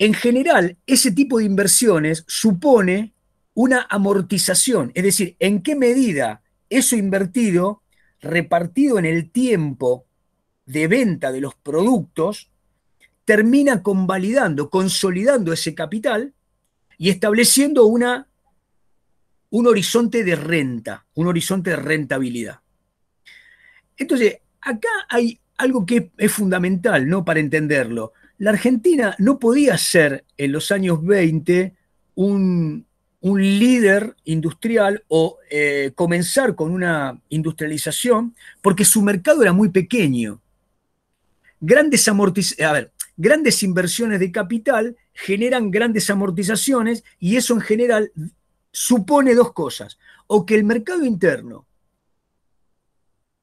En general, ese tipo de inversiones supone una amortización, es decir, en qué medida eso invertido, repartido en el tiempo de venta de los productos, termina convalidando, consolidando ese capital y estableciendo un horizonte de renta, un horizonte de rentabilidad. Entonces, acá hay algo que es fundamental ¿no? para entenderlo la Argentina no podía ser en los años 20 un, líder industrial o eh, comenzar con una industrialización porque su mercado era muy pequeño. Grandes, grandes inversiones de capital generan grandes amortizaciones y eso en general supone dos cosas. O que el mercado interno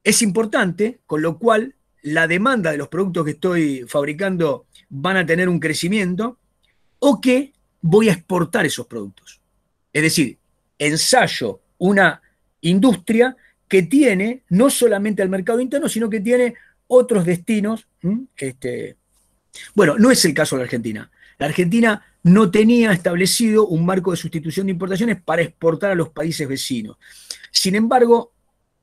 es importante, con lo cual la demanda de los productos que estoy fabricando van a tener un crecimiento o que voy a exportar esos productos. Es decir, ensayo una industria que tiene no solamente al mercado interno, sino que tiene otros destinos. Este, bueno, no es el caso de la Argentina. La Argentina no tenía establecido un marco de sustitución de importaciones para exportar a los países vecinos. Sin embargo,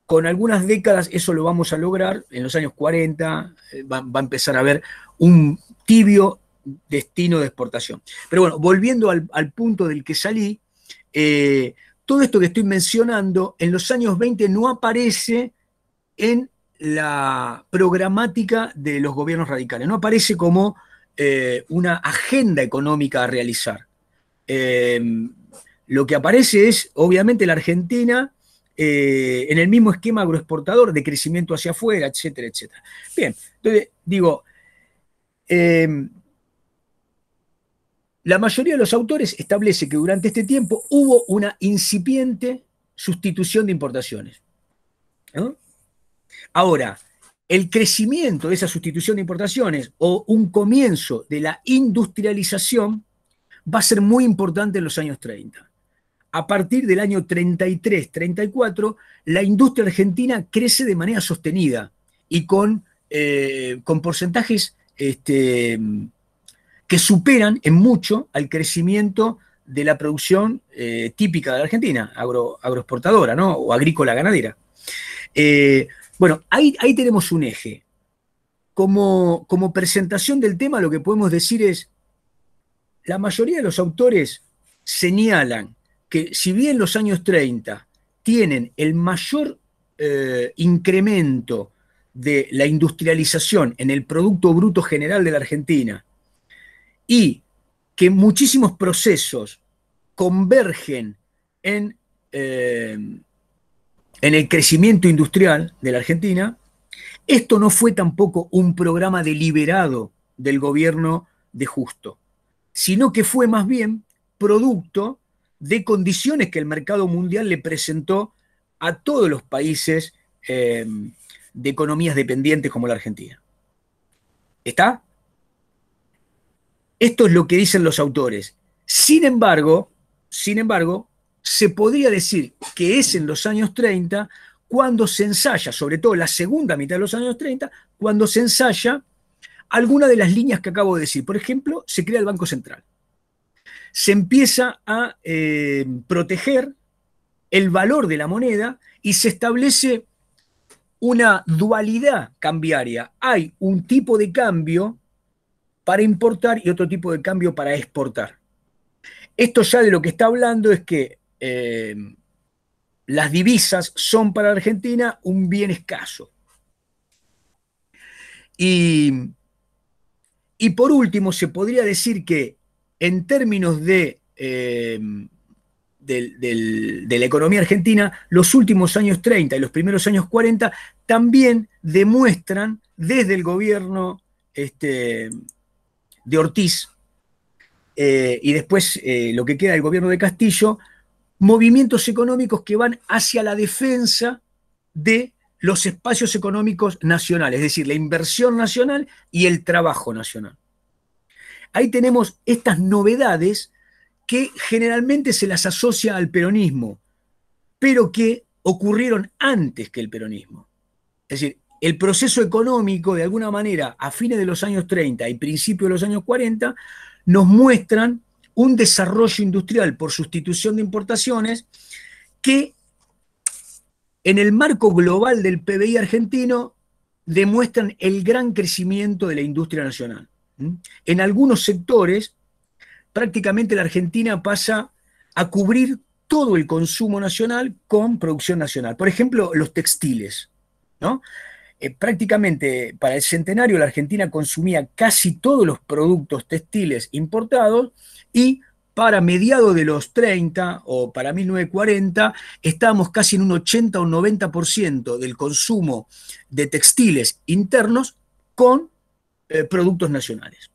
con algunas décadas eso lo vamos a lograr, en los años 40 eh, va, a empezar a haber un tibio destino de exportación. Pero bueno, volviendo al, punto del que salí, eh, todo esto que estoy mencionando en los años 20 no aparece en la programática de los gobiernos radicales, no aparece como eh, una agenda económica a realizar. lo que aparece es, obviamente, la Argentina eh, en el mismo esquema agroexportador de crecimiento hacia afuera, etcétera, etcétera. Bien, entonces digo, em, la mayoría de los autores establece que durante este tiempo hubo una incipiente sustitución de importaciones. Ahora, el crecimiento de esa sustitución de importaciones o un comienzo de la industrialización va a ser muy importante en los años 30 a partir del año 33-34, la industria argentina crece de manera sostenida y con, eh, con porcentajes este, que superan en mucho al crecimiento de la producción eh, típica de la Argentina, agro, agroexportadora, ¿no? O agrícola ganadera. Eh, bueno, ahí, ahí, tenemos un eje. Como, como presentación del tema, lo que podemos decir es, la mayoría de los autores señalan que si bien los años 30 tienen el mayor eh, incremento de la industrialización en el Producto Bruto General de la Argentina y que muchísimos procesos convergen en, eh, en el crecimiento industrial de la Argentina, esto no fue tampoco un programa deliberado del gobierno de Justo, sino que fue más bien producto de condiciones que el mercado mundial le presentó a todos los países eh, de economías dependientes como la Argentina. ¿Está? Esto es lo que dicen los autores. Sin embargo, sin embargo, se podría decir que es en los años 30 cuando se ensaya, sobre todo la segunda mitad de los años 30, cuando se ensaya alguna de las líneas que acabo de decir. Por ejemplo, se crea el Banco Central se empieza a eh, proteger el valor de la moneda y se establece una dualidad cambiaria. Hay un tipo de cambio para importar y otro tipo de cambio para exportar. Esto ya de lo que está hablando es que eh, las divisas son para Argentina un bien escaso. Y, y por último, se podría decir que en términos eh, de, la economía argentina, los últimos años 30 y los primeros años 40 también demuestran desde el gobierno este, de Ortiz eh, y después eh, lo que queda del gobierno de Castillo, movimientos económicos que van hacia la defensa de los espacios económicos nacionales, es decir, la inversión nacional y el trabajo nacional. Ahí tenemos estas novedades que generalmente se las asocia al peronismo, pero que ocurrieron antes que el peronismo. Es decir, el proceso económico, de alguna manera, a fines de los años 30 y principios de los años 40, nos muestran un desarrollo industrial por sustitución de importaciones que en el marco global del PBI argentino demuestran el gran crecimiento de la industria nacional. En algunos sectores, prácticamente la Argentina pasa a cubrir todo el consumo nacional con producción nacional. Por ejemplo, los textiles. ¿no? Eh, prácticamente para el centenario la Argentina consumía casi todos los productos textiles importados y para mediados de los 30 o para 1940 estábamos casi en un 80 o 90% del consumo de textiles internos con eh, productos nacionales.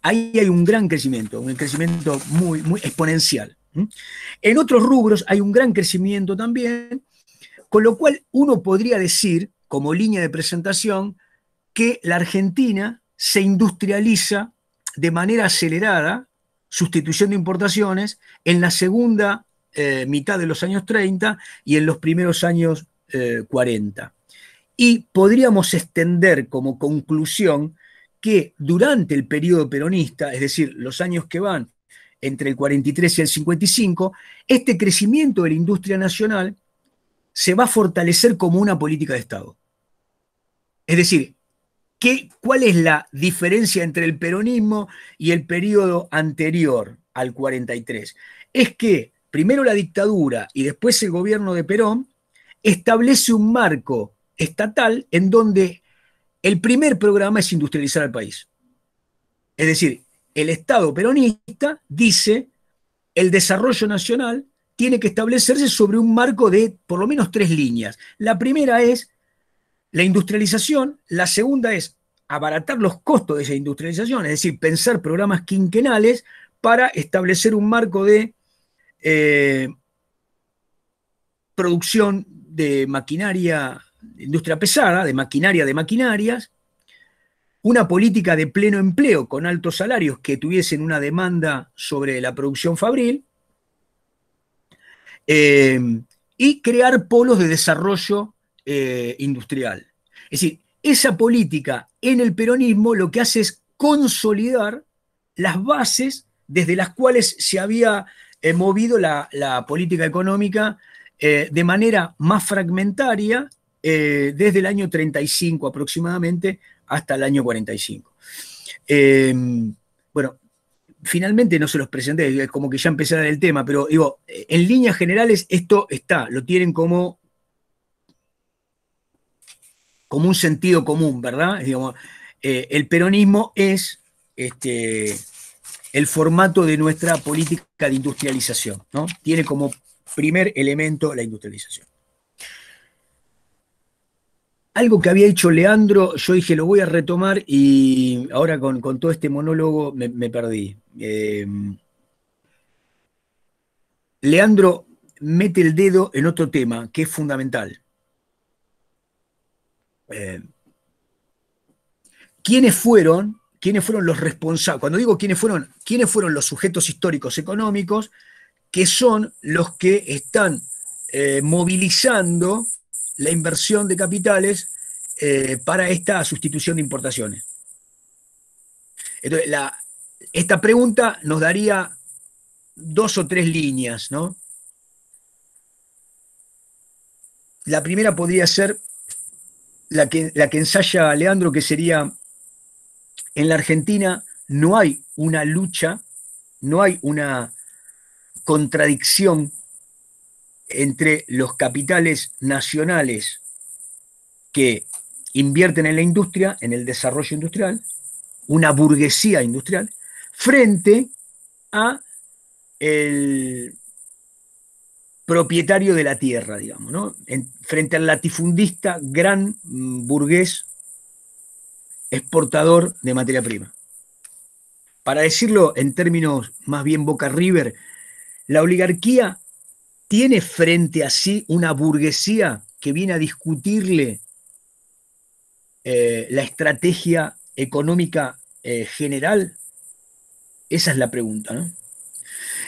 Ahí hay un gran crecimiento, un crecimiento muy, muy exponencial. En otros rubros hay un gran crecimiento también, con lo cual uno podría decir, como línea de presentación, que la Argentina se industrializa de manera acelerada, sustitución de importaciones, en la segunda eh, mitad de los años 30 y en los primeros años 40. Eh, y podríamos extender como conclusión que durante el periodo peronista, es decir, los años que van entre el 43 y el 55, este crecimiento de la industria nacional se va a fortalecer como una política de Estado. Es decir, ¿qué, ¿cuál es la diferencia entre el peronismo y el periodo anterior al 43? Es que primero la dictadura y después el gobierno de Perón establece un marco estatal en donde el primer programa es industrializar al país. Es decir, el Estado peronista dice el desarrollo nacional tiene que establecerse sobre un marco de por lo menos tres líneas. La primera es la industrialización, la segunda es abaratar los costos de esa industrialización, es decir, pensar programas quinquenales para establecer un marco de eh, producción de maquinaria industria pesada, de maquinaria de maquinarias, una política de pleno empleo con altos salarios que tuviesen una demanda sobre la producción fabril, eh, y crear polos de desarrollo eh, industrial. Es decir, esa política en el peronismo lo que hace es consolidar las bases desde las cuales se había eh, movido la, política económica de manera más fragmentaria eh, desde el año 35 aproximadamente hasta el año 45. Em, bueno, finalmente no se los presenté, como que ya empecé el tema, pero digo, eh, en líneas generales esto está, lo tienen como, como un sentido común, ¿verdad? Digamos, eh, el peronismo es este, el formato de nuestra política de industrialización, ¿no? Tiene como primer elemento la industrialización algo que había hecho Leandro, yo dije, lo voy a retomar y ahora con, todo este monólogo me, perdí. Em, Leandro mete el dedo en otro tema que es fundamental. Em, ¿Quiénes fueron? ¿Quiénes fueron los responsables? Cuando digo quiénes fueron, ¿quiénes fueron los sujetos históricos económicos que son los que están eh, movilizando la inversión de capitales eh, para esta sustitución de importaciones. Entonces, esta pregunta nos daría dos o tres líneas, ¿no? La primera podría ser la que, la que ensaya Leandro, que sería, en la Argentina no hay una lucha, no hay una contradicción entre los capitales nacionales que invierten en la industria, en el desarrollo industrial, una burguesía industrial, frente a el propietario de la tierra, digamos, ¿no? frente al latifundista, gran burgués, exportador de materia prima. Para decirlo en términos más bien boca river, la oligarquía tiene frente a sí una burguesía que viene a discutirle eh, la estrategia económica eh, general? Esa es la pregunta,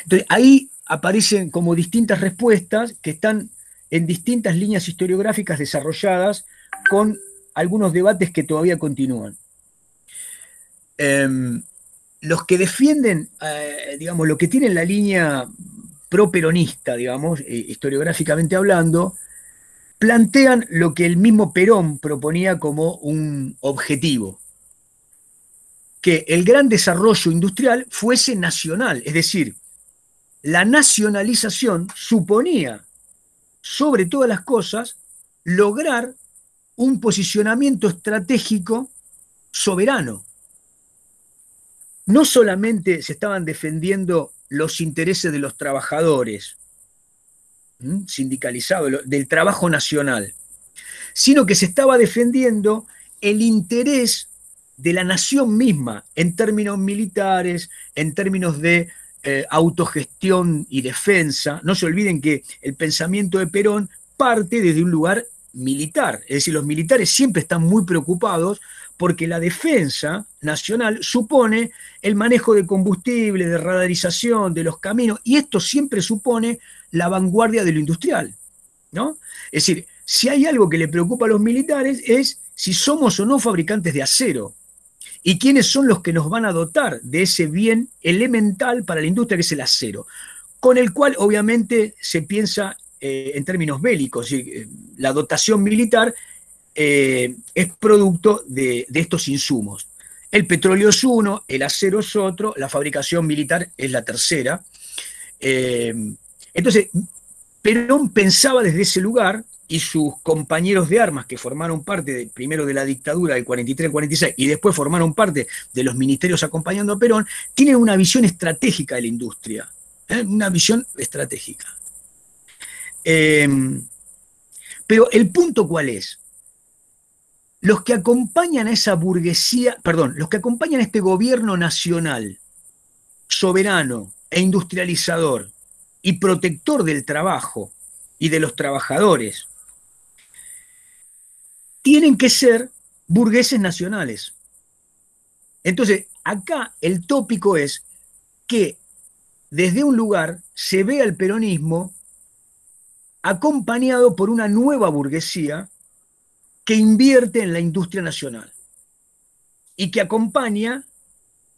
Entonces, ahí aparecen como distintas respuestas que están en distintas líneas historiográficas desarrolladas con algunos debates que todavía continúan. Em, los que defienden, eh, digamos, lo que tienen la línea properonista, digamos, eh, historiográficamente hablando, plantean lo que el mismo Perón proponía como un objetivo, que el gran desarrollo industrial fuese nacional, es decir, la nacionalización suponía, sobre todas las cosas, lograr un posicionamiento estratégico soberano. No solamente se estaban defendiendo los intereses de los trabajadores sindicalizados, del trabajo nacional, sino que se estaba defendiendo el interés de la nación misma en términos militares, en términos de eh, autogestión y defensa. No se olviden que el pensamiento de Perón parte desde un lugar militar, es decir, los militares siempre están muy preocupados porque la defensa nacional supone el manejo de combustible, de radarización, de los caminos, y esto siempre supone la vanguardia de lo industrial. ¿no? Es decir, si hay algo que le preocupa a los militares es si somos o no fabricantes de acero y quiénes son los que nos van a dotar de ese bien elemental para la industria que es el acero, con el cual obviamente se piensa eh, en términos bélicos, eh, la dotación militar eh, es producto de, estos insumos. El petróleo es uno, el acero es otro, la fabricación militar es la tercera. Eh, entonces, Perón pensaba desde ese lugar y sus compañeros de armas que formaron parte primero de la dictadura del 43 46 y después formaron parte de los ministerios acompañando a Perón, tienen una visión estratégica de la industria, ¿eh? una visión estratégica. pero el punto cuál es, los que acompañan a esa burguesía, perdón, los que acompañan a este gobierno nacional, soberano e industrializador y protector del trabajo y de los trabajadores, tienen que ser burgueses nacionales. Entonces, acá el tópico es que desde un lugar se ve el peronismo acompañado por una nueva burguesía que invierte en la industria nacional y que acompaña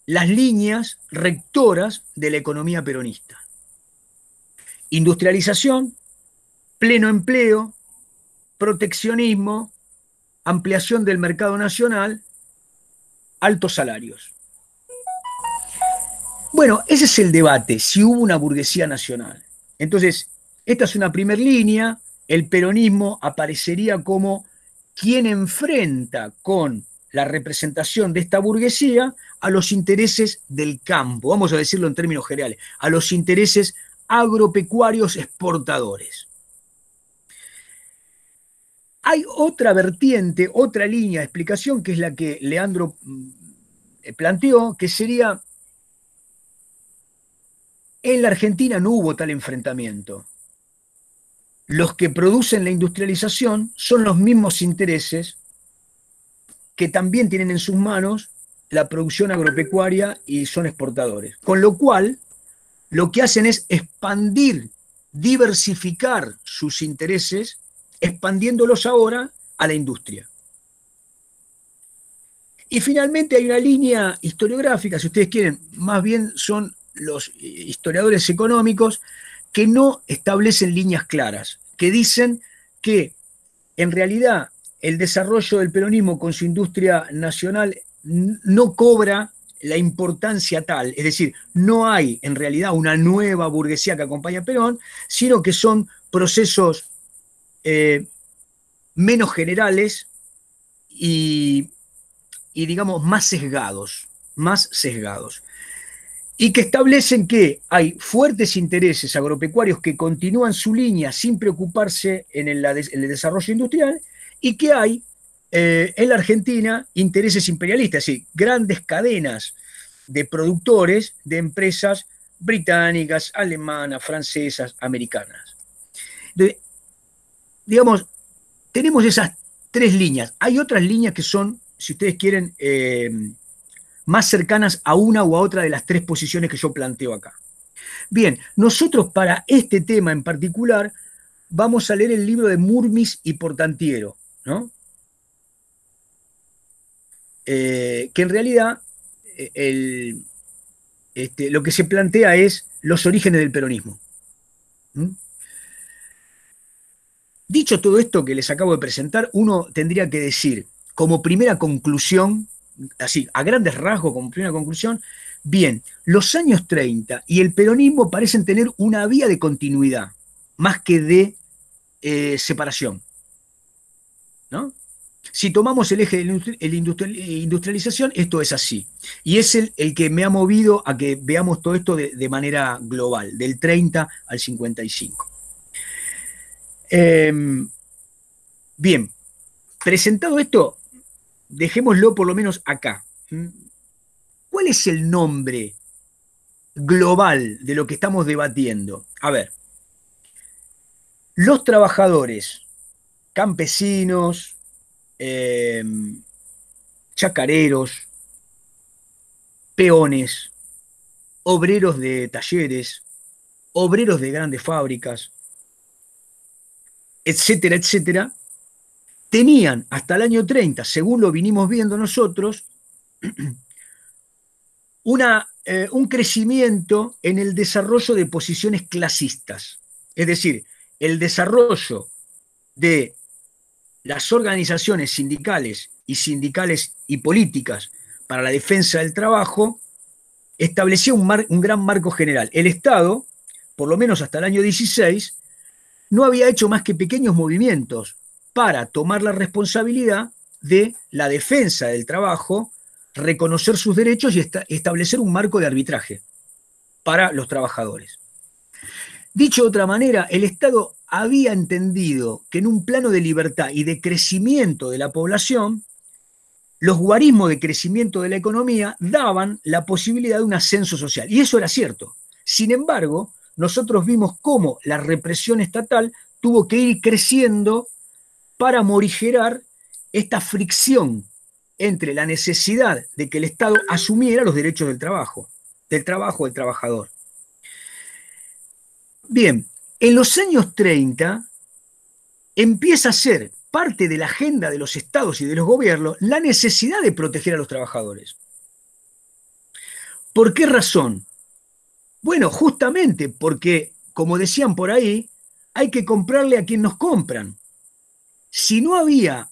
las líneas rectoras de la economía peronista. Industrialización, pleno empleo, proteccionismo, ampliación del mercado nacional, altos salarios. Bueno, ese es el debate, si hubo una burguesía nacional. Entonces, esta es una primera línea, el peronismo aparecería como quien enfrenta con la representación de esta burguesía a los intereses del campo, vamos a decirlo en términos generales, a los intereses agropecuarios exportadores. Hay otra vertiente, otra línea de explicación, que es la que Leandro mm, planteó, que sería, en la Argentina no hubo tal enfrentamiento los que producen la industrialización son los mismos intereses que también tienen en sus manos la producción agropecuaria y son exportadores. Con lo cual, lo que hacen es expandir, diversificar sus intereses, expandiéndolos ahora a la industria. Y finalmente hay una línea historiográfica, si ustedes quieren, más bien son los historiadores económicos que no establecen líneas claras, que dicen que en realidad el desarrollo del peronismo con su industria nacional no cobra la importancia tal, es decir, no hay en realidad una nueva burguesía que acompaña a Perón, sino que son procesos eh, menos generales y, y, digamos, más sesgados, más sesgados y que establecen que hay fuertes intereses agropecuarios que continúan su línea sin preocuparse en el, desarrollo industrial y que hay eh, en la Argentina intereses imperialistas, es decir, grandes cadenas de productores de empresas británicas, alemanas, francesas, americanas. digamos, tenemos esas tres líneas. Hay otras líneas que son, si ustedes quieren, eh, más cercanas a una u a otra de las tres posiciones que yo planteo acá. Bien, nosotros para este tema en particular vamos a leer el libro de Murmis y Portantiero, ¿no? Eh, que en realidad eh, este, lo que se plantea es los orígenes del peronismo. Dicho todo esto que les acabo de presentar, uno tendría que decir, como primera conclusión, así, a grandes rasgos, como primera conclusión, bien, los años 30 y el peronismo parecen tener una vía de continuidad, más que de eh, separación. ¿No? Si tomamos el eje de la industrialización, esto es así. Y es el, que me ha movido a que veamos todo esto de, manera global, del 30 al 55. Em, bien, presentado esto, dejémoslo por lo menos acá. ¿Cuál es el nombre global de lo que estamos debatiendo? A ver, los trabajadores, campesinos, em, chacareros, peones, obreros de talleres, obreros de grandes fábricas, etcétera, etcétera, tenían hasta el año 30, según lo vinimos viendo nosotros, [clears throat] una, eh, un crecimiento en el desarrollo de posiciones clasistas. Es decir, el desarrollo de las organizaciones sindicales y sindicales y políticas para la defensa del trabajo establecía un, un gran marco general. El Estado, por lo menos hasta el año 16, no había hecho más que pequeños movimientos para tomar la responsabilidad de la defensa del trabajo, reconocer sus derechos y establecer un marco de arbitraje para los trabajadores. Dicho de otra manera, el Estado había entendido que en un plano de libertad y de crecimiento de la población, los guarismos de crecimiento de la economía daban la posibilidad de un ascenso social. Y eso era cierto. Sin embargo, nosotros vimos cómo la represión estatal tuvo que ir creciendo para morigerar esta fricción entre la necesidad de que el Estado asumiera los derechos del trabajo, del trabajo del trabajador. Bien, en los años 30 empieza a ser parte de la agenda de los estados y de los gobiernos la necesidad de proteger a los trabajadores. ¿Por qué razón? Bueno, justamente porque, como decían por ahí, hay que comprarle a quien nos compran. Si no había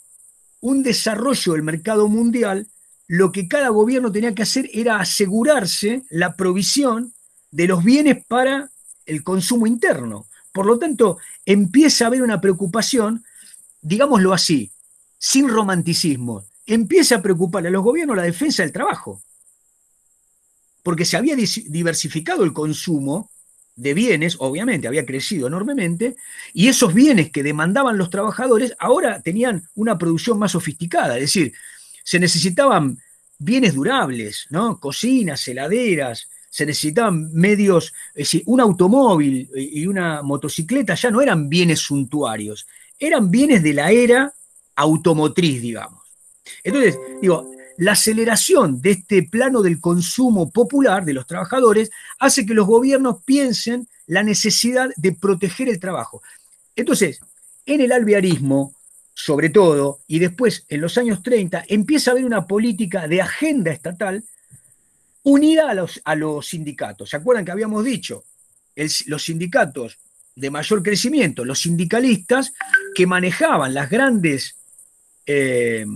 un desarrollo del mercado mundial, lo que cada gobierno tenía que hacer era asegurarse la provisión de los bienes para el consumo interno. Por lo tanto, empieza a haber una preocupación, digámoslo así, sin romanticismo, empieza a preocupar a los gobiernos la defensa del trabajo. Porque se había diversificado el consumo de bienes, obviamente, había crecido enormemente, y esos bienes que demandaban los trabajadores ahora tenían una producción más sofisticada, es decir, se necesitaban bienes durables, ¿no? Cocinas, heladeras, se necesitaban medios, es decir, un automóvil y una motocicleta ya no eran bienes suntuarios, eran bienes de la era automotriz, digamos. Entonces, digo, la aceleración de este plano del consumo popular de los trabajadores hace que los gobiernos piensen la necesidad de proteger el trabajo. Entonces, en el alvearismo, sobre todo, y después en los años 30, empieza a haber una política de agenda estatal unida a los, sindicatos. ¿Se acuerdan que habíamos dicho? los sindicatos de mayor crecimiento, los sindicalistas que manejaban las grandes eh,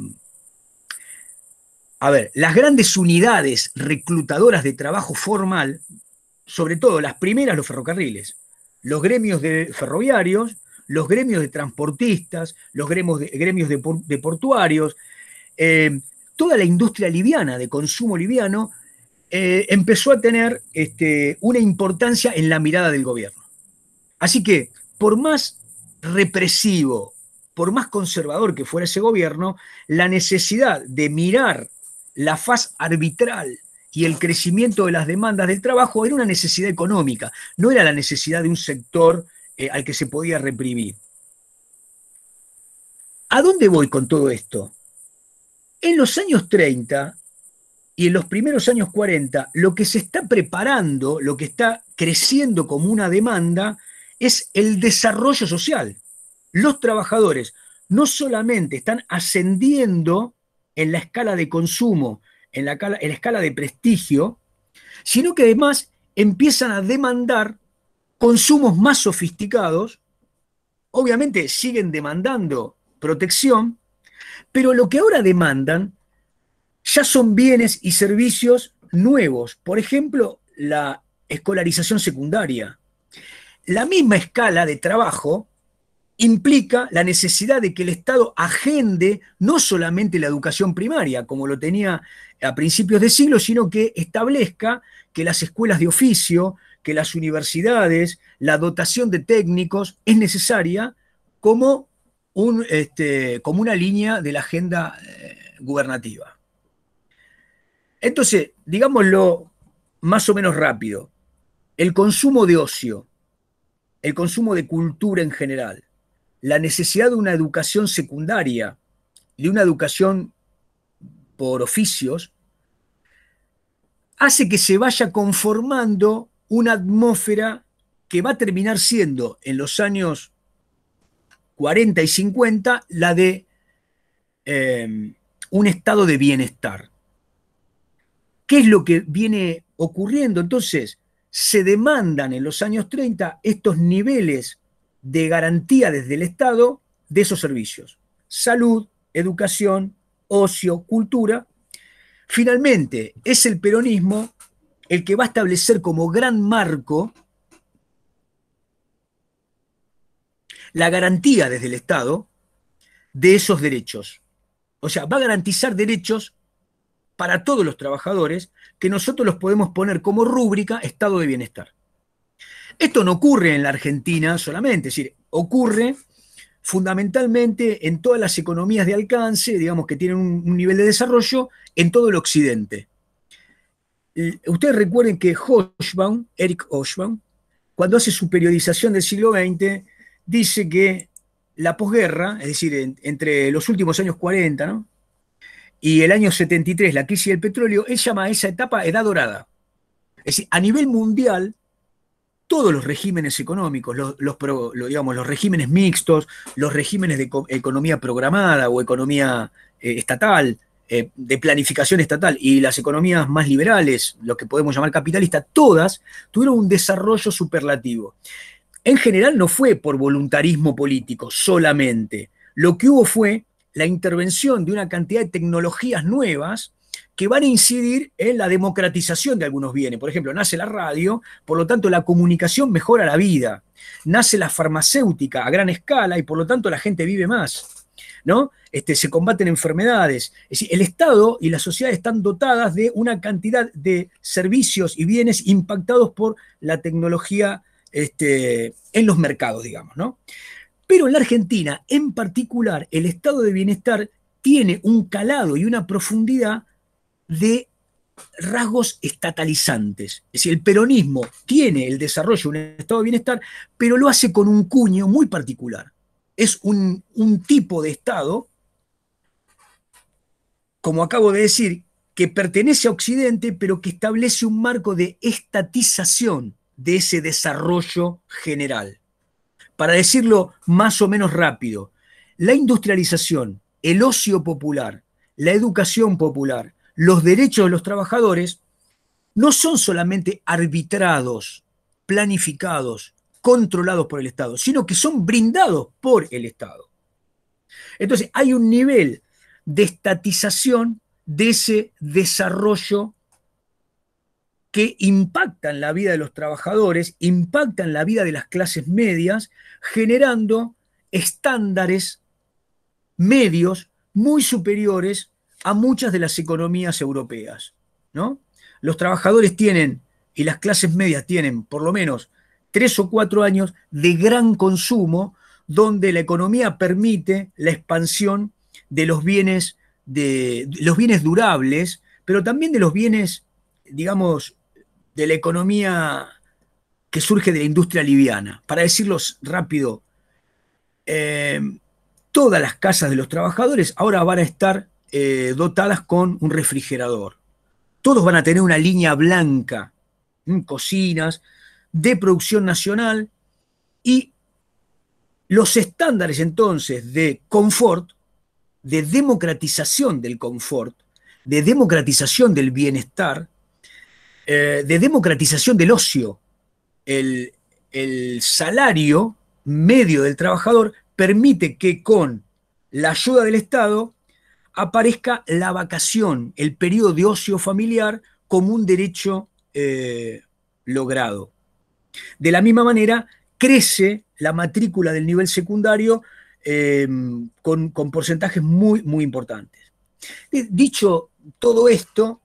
a ver, las grandes unidades reclutadoras de trabajo formal, sobre todo las primeras, los ferrocarriles, los gremios de ferroviarios, los gremios de transportistas, los gremios de, gremios de, portuarios, eh, toda la industria liviana, de consumo liviano, eh, empezó a tener este, una importancia en la mirada del gobierno. Así que, por más represivo, por más conservador que fuera ese gobierno, la necesidad de mirar la faz arbitral y el crecimiento de las demandas del trabajo era una necesidad económica, no era la necesidad de un sector eh, al que se podía reprimir. ¿A dónde voy con todo esto? En los años 30 y en los primeros años 40, lo que se está preparando, lo que está creciendo como una demanda, es el desarrollo social. Los trabajadores no solamente están ascendiendo en la escala de consumo, en la, escala, de prestigio, sino que además empiezan a demandar consumos más sofisticados, obviamente siguen demandando protección, pero lo que ahora demandan ya son bienes y servicios nuevos, por ejemplo, la escolarización secundaria. La misma escala de trabajo implica la necesidad de que el Estado agende no solamente la educación primaria, como lo tenía a principios de siglo, sino que establezca que las escuelas de oficio, que las universidades, la dotación de técnicos es necesaria como, este, como una línea de la agenda eh, gubernativa. Entonces, digámoslo más o menos rápido, el consumo de ocio, el consumo de cultura en general, la necesidad de una educación secundaria, de una educación por oficios, hace que se vaya conformando una atmósfera que va a terminar siendo en los años 40 y 50 la de em, un estado de bienestar. ¿Qué es lo que viene ocurriendo? Entonces, se demandan en los años 30 estos niveles de garantía desde el Estado de esos servicios. Salud, educación, ocio, cultura. Finalmente, es el peronismo el que va a establecer como gran marco la garantía desde el Estado de esos derechos. O sea, va a garantizar derechos para todos los trabajadores que nosotros los podemos poner como rúbrica estado de bienestar. Esto no ocurre en la Argentina solamente, es decir, ocurre fundamentalmente en todas las economías de alcance, digamos que tienen un, nivel de desarrollo, en todo el occidente. Ustedes recuerden que Hochbaum, Eric Hochbaum, cuando hace su periodización del siglo XX, dice que la posguerra, es decir, entre los últimos años 40 ¿no? y el año 73, la crisis del petróleo, él llama a esa etapa edad dorada. Es decir, a nivel mundial, todos los regímenes económicos, los, digamos, los regímenes mixtos, los regímenes de economía programada o economía eh, estatal, eh, de planificación estatal, y las economías más liberales, lo que podemos llamar capitalistas, todas tuvieron un desarrollo superlativo. En general no fue por voluntarismo político solamente, lo que hubo fue la intervención de una cantidad de tecnologías nuevas que van a incidir en la democratización de algunos bienes. Por ejemplo, nace la radio, por lo tanto la comunicación mejora la vida. Nace la farmacéutica a gran escala y por lo tanto la gente vive más. ¿No? Este, se combaten enfermedades. Es el Estado y la sociedad están dotadas de una cantidad de servicios y bienes impactados por la tecnología este, en los mercados, digamos, ¿no? Pero en la Argentina, en particular, el estado de bienestar tiene un calado y una profundidad de rasgos estatalizantes. Es decir, el peronismo tiene el desarrollo de un estado de bienestar, pero lo hace con un cuño muy particular. Es un, un tipo de estado, como acabo de decir, que pertenece a Occidente, pero que establece un marco de estatización de ese desarrollo general. Para decirlo más o menos rápido, la industrialización, el ocio popular, la educación popular, los derechos de los trabajadores no son solamente arbitrados, planificados, controlados por el Estado, sino que son brindados por el Estado. Entonces, hay un nivel de estatización de ese desarrollo que impacta en la vida de los trabajadores, impacta en la vida de las clases medias, generando estándares medios muy superiores a muchas de las economías europeas. ¿no? Los trabajadores tienen, y las clases medias tienen, por lo menos tres o cuatro años de gran consumo, donde la economía permite la expansión de los bienes, de, los bienes durables, pero también de los bienes, digamos, de la economía que surge de la industria liviana. Para decirlo rápido, eh, todas las casas de los trabajadores ahora van a estar eh, dotadas con un refrigerador. Todos van a tener una línea blanca, cocinas, de producción nacional y los estándares entonces de confort, de democratización del confort, de democratización del bienestar, eh, de democratización del ocio, el salario medio del trabajador permite que con la ayuda del Estado aparezca la vacación, el periodo de ocio familiar, como un derecho eh, logrado. De la misma manera, crece la matrícula del nivel secundario eh, con, porcentajes muy, muy importantes. Eh, dicho todo esto,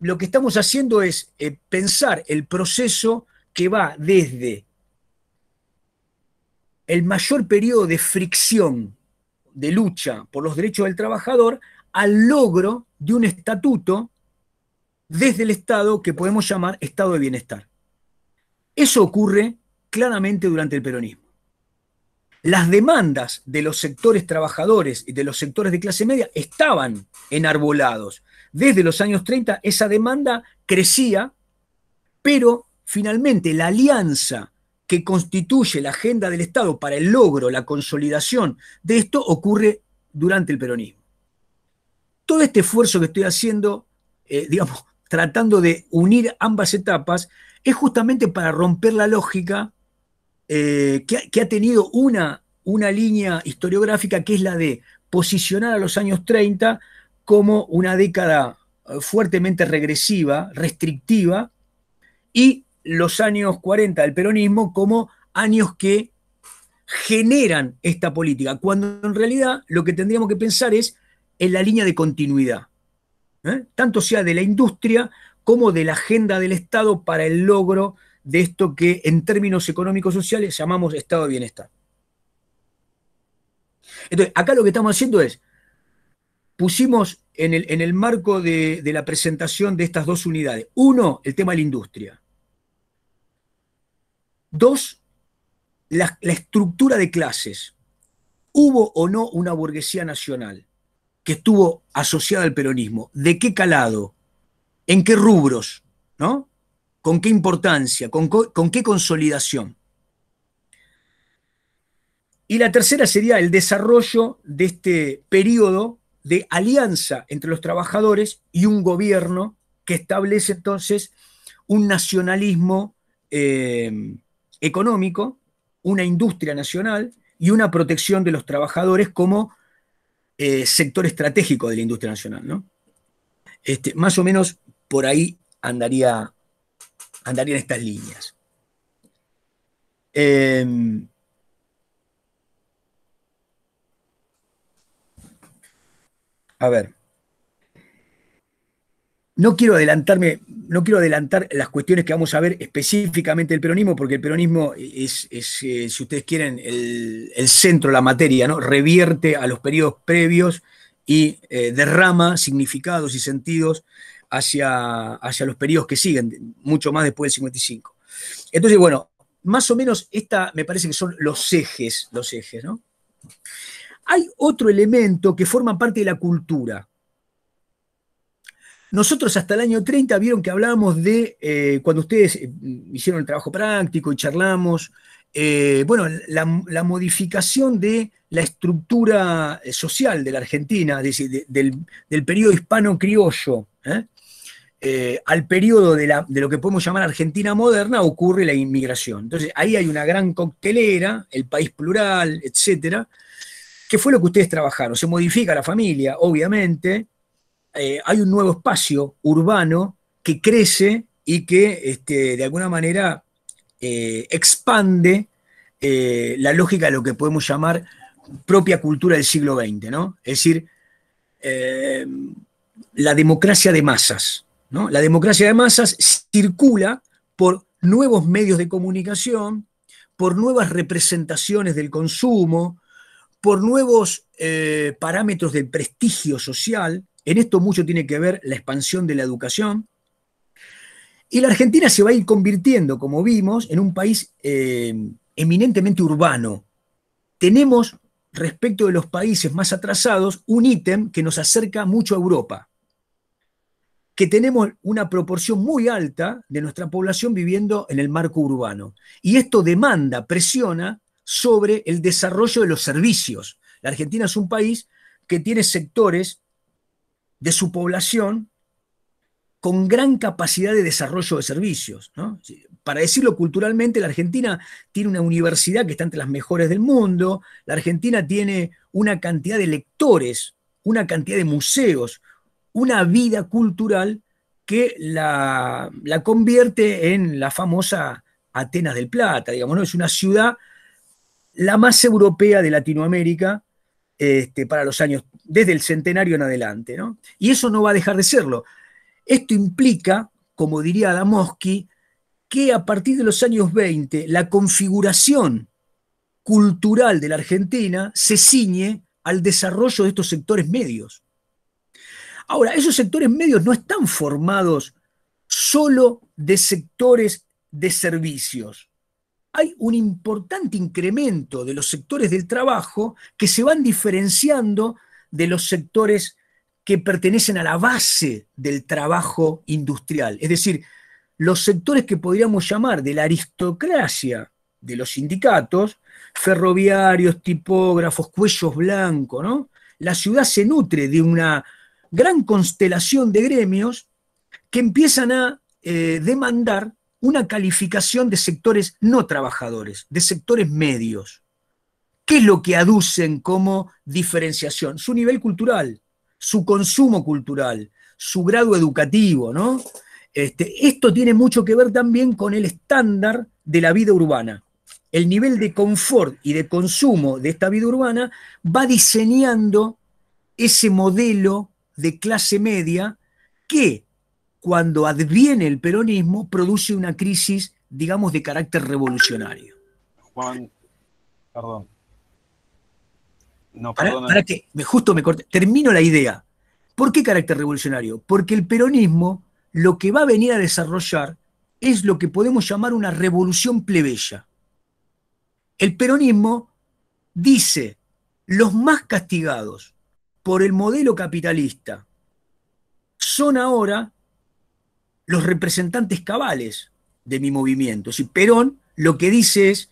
lo que estamos haciendo es pensar el proceso que va desde el mayor periodo de fricción de lucha por los derechos del trabajador al logro de un estatuto desde el Estado que podemos llamar Estado de Bienestar. Eso ocurre claramente durante el peronismo. Las demandas de los sectores trabajadores y de los sectores de clase media estaban enarbolados. Desde los años 30 esa demanda crecía, pero finalmente la alianza constituye la agenda del Estado para el logro, la consolidación de esto ocurre durante el peronismo. Todo este esfuerzo que estoy haciendo, eh, digamos, [laughs] tratando de unir ambas etapas, es justamente para romper la lógica eh, que, ha tenido una, una línea historiográfica que es la de posicionar a los años 30 como una década eh, fuertemente regresiva, restrictiva, y los años 40 del peronismo como años que generan esta política, cuando en realidad lo que tendríamos que pensar es en la línea de continuidad, ¿eh? tanto sea de la industria como de la agenda del Estado para el logro de esto que en términos económicos sociales llamamos estado de bienestar. Entonces, acá lo que estamos haciendo es, pusimos en el, en el marco de la presentación de estas dos unidades, uno, el tema de la industria, Dos, la, estructura de clases. ¿Hubo o no una burguesía nacional que estuvo asociada al peronismo? ¿De qué calado? ¿En qué rubros? ¿No? ¿Con qué importancia? ¿Con, qué consolidación? Y la tercera sería el desarrollo de este periodo de alianza entre los trabajadores y un gobierno que establece entonces un nacionalismo eh, económico, una industria nacional y una protección de los trabajadores como eh, sector estratégico de la industria nacional. Este, más o menos por ahí andaría, andarían estas líneas. Em, a ver no quiero adelantarme, no quiero adelantar las cuestiones que vamos a ver específicamente del peronismo, porque el peronismo es, eh, si ustedes quieren, el, centro de la materia, ¿no? Revierte a los periodos previos y eh, derrama significados y sentidos hacia, hacia los periodos que siguen, mucho más después del 55. Entonces, bueno, más o menos esta me parece que son los ejes, los ejes, ¿no? Hay otro elemento que forma parte de la cultura, nosotros hasta el año 30 vieron que hablábamos de, eh, cuando ustedes eh, hicieron el trabajo práctico y charlamos, eh, bueno, la, modificación de la estructura social de la Argentina, es del, periodo hispano-criollo al periodo de, de lo que podemos llamar Argentina moderna, ocurre la inmigración. Entonces, ahí hay una gran coctelera, el país plural, etcétera, que fue lo que ustedes trabajaron. Se modifica la familia, obviamente, eh, hay un nuevo espacio urbano que crece y que este, de alguna manera eh, expande eh, la lógica de lo que podemos llamar propia cultura del siglo XX, ¿no? Es decir, la democracia de masas, ¿no? La democracia de masas circula por nuevos medios de comunicación, por nuevas representaciones del consumo, por nuevos parámetros del prestigio social, en esto mucho tiene que ver la expansión de la educación. Y la Argentina se va a ir convirtiendo, como vimos, en un país eh, eminentemente urbano. Tenemos, respecto de los países más atrasados, un ítem que nos acerca mucho a Europa, que tenemos una proporción muy alta de nuestra población viviendo en el marco urbano. Y esto demanda, presiona sobre el desarrollo de los servicios. La Argentina es un país que tiene sectores de su población con gran capacidad de desarrollo de servicios. Para decirlo culturalmente, la Argentina tiene una universidad que está entre las mejores del mundo, la Argentina tiene una cantidad de lectores, una cantidad de museos, una vida cultural que la, convierte en la famosa Atenas del Plata, digamos, es una ciudad la más europea de Latinoamérica este, para los años desde el centenario en adelante. ¿no? Y eso no va a dejar de serlo. Esto implica, como diría Adamowski, que a partir de los años 20 la configuración cultural de la Argentina se ciñe al desarrollo de estos sectores medios. Ahora, esos sectores medios no están formados solo de sectores de servicios. Hay un importante incremento de los sectores del trabajo que se van diferenciando de los sectores que pertenecen a la base del trabajo industrial, es decir, los sectores que podríamos llamar de la aristocracia de los sindicatos, ferroviarios, tipógrafos, cuellos blancos, ¿no? La ciudad se nutre de una gran constelación de gremios que empiezan a eh, demandar una calificación de sectores no trabajadores, de sectores medios. ¿Qué es lo que aducen como diferenciación? Su nivel cultural, su consumo cultural, su grado educativo, ¿no? Este, esto tiene mucho que ver también con el estándar de la vida urbana. El nivel de confort y de consumo de esta vida urbana va diseñando ese modelo de clase media que cuando adviene el peronismo produce una crisis, digamos, de carácter revolucionario. Juan, perdón, no, para, me justo me corté, termino la idea. ¿Por qué carácter revolucionario? Porque el peronismo lo que va a venir a desarrollar es lo que podemos llamar una revolución plebeya. El peronismo dice, los más castigados por el modelo capitalista son ahora los representantes cabales de mi movimiento. Si Perón lo que dice es,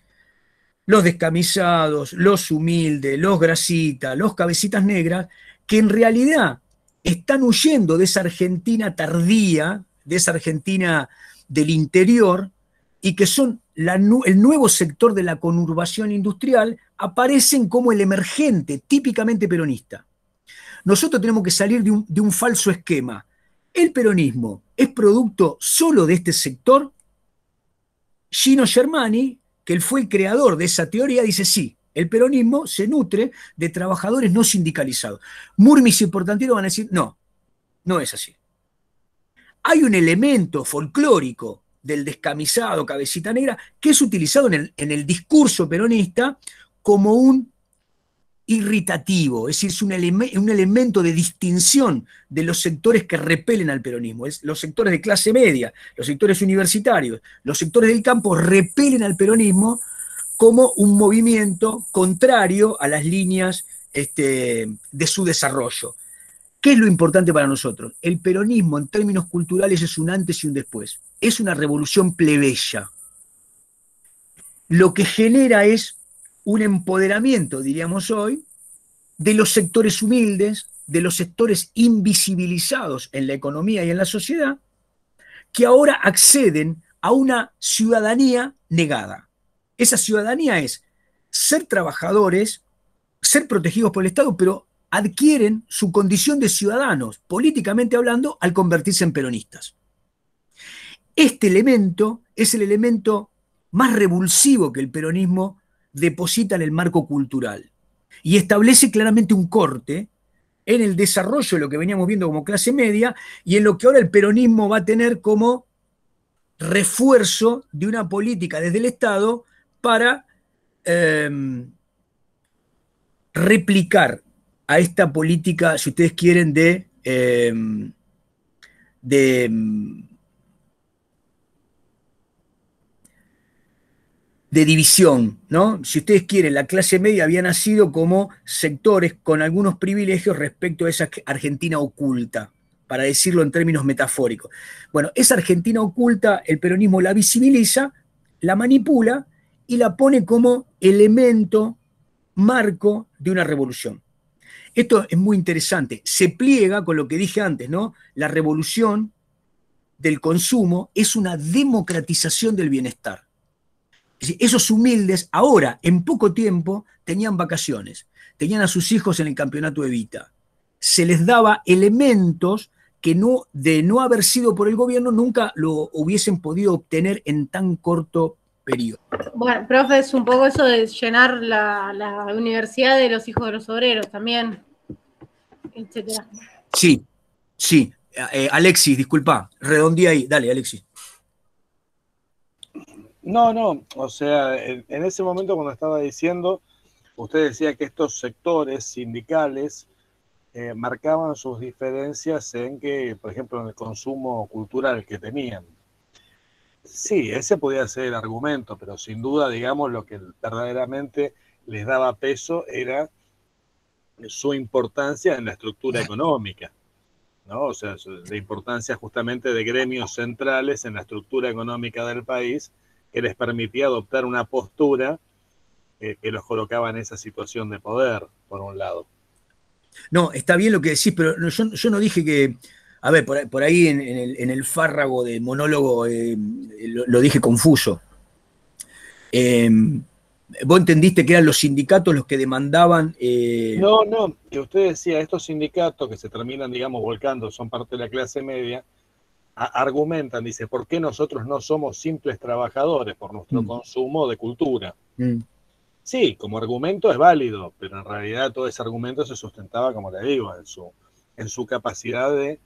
los descamisados, los humildes, los grasitas, los cabecitas negras, que en realidad están huyendo de esa Argentina tardía, de esa Argentina del interior, y que son el nuevo sector de la conurbación industrial, aparecen como el emergente, típicamente peronista. Nosotros tenemos que salir de un, falso esquema. ¿El peronismo es producto solo de este sector? chino Germani que él fue el creador de esa teoría, dice sí, el peronismo se nutre de trabajadores no sindicalizados. Murmis y Portantino van a decir, no, no es así. Hay un elemento folclórico del descamisado, cabecita negra, que es utilizado en el, en el discurso peronista como un irritativo, es decir, es un, un, elemento de distinción de los sectores que repelen al peronismo. Es los sectores de clase media, los sectores universitarios, los sectores del campo repelen al peronismo como un movimiento contrario a las líneas este, de su desarrollo. ¿Qué es lo importante para nosotros? El peronismo en términos culturales es un antes y un después. Es una revolución plebeya. Lo que genera es un empoderamiento, diríamos hoy, de los sectores humildes, de los sectores invisibilizados en la economía y en la sociedad, que ahora acceden a una ciudadanía negada. Esa ciudadanía es ser trabajadores, ser protegidos por el Estado, pero adquieren su condición de ciudadanos, políticamente hablando, al convertirse en peronistas. Este elemento es el elemento más revulsivo que el peronismo deposita en el marco cultural y establece claramente un corte en el desarrollo de lo que veníamos viendo como clase media y en lo que ahora el peronismo va a tener como refuerzo de una política desde el Estado para em, replicar a esta política, si ustedes quieren, de em, em, de división, ¿no? Si ustedes quieren, la clase media había nacido como sectores con algunos privilegios respecto a esa Argentina oculta, para decirlo en términos metafóricos. Bueno, esa Argentina oculta, el peronismo la visibiliza, la manipula y la pone como elemento, marco de una revolución. Esto es muy interesante. Se pliega con lo que dije antes, ¿no? La revolución del consumo es una democratización del bienestar esos humildes ahora, en poco tiempo, tenían vacaciones, tenían a sus hijos en el campeonato de Evita. Se les daba elementos que no, de no haber sido por el gobierno nunca lo hubiesen podido obtener en tan corto periodo. Bueno, profe, es un poco eso de llenar la, universidad de los hijos de los obreros también, etc. Sí, sí. Eh, eh, Alexis, disculpa, redondí ahí. Dale, Alexis. No, no, o sea, en, ese momento cuando estaba diciendo, usted decía que estos sectores sindicales eh, marcaban sus diferencias en que, por ejemplo, en el consumo cultural que tenían. Sí, ese podía ser el argumento, pero sin duda, digamos, lo que verdaderamente les daba peso era su importancia en la estructura económica, ¿no? O sea, la importancia justamente de gremios centrales en la estructura económica del país que les permitía adoptar una postura eh, que los colocaba en esa situación de poder, por un lado. No, está bien lo que decís, pero yo, no dije que. A ver, por, ahí en, el, fárrago de monólogo eh, lo, dije confuso. Em, vos entendiste que eran los sindicatos los que demandaban. Eh? No, no, que usted decía, estos sindicatos que se terminan, digamos, volcando, son parte de la clase media, argumentan, dice, ¿por qué nosotros no somos simples trabajadores por nuestro mm. consumo de cultura? Mm. Sí, como argumento es válido, pero en realidad todo ese argumento se sustentaba, como le digo, en su, en su capacidad de,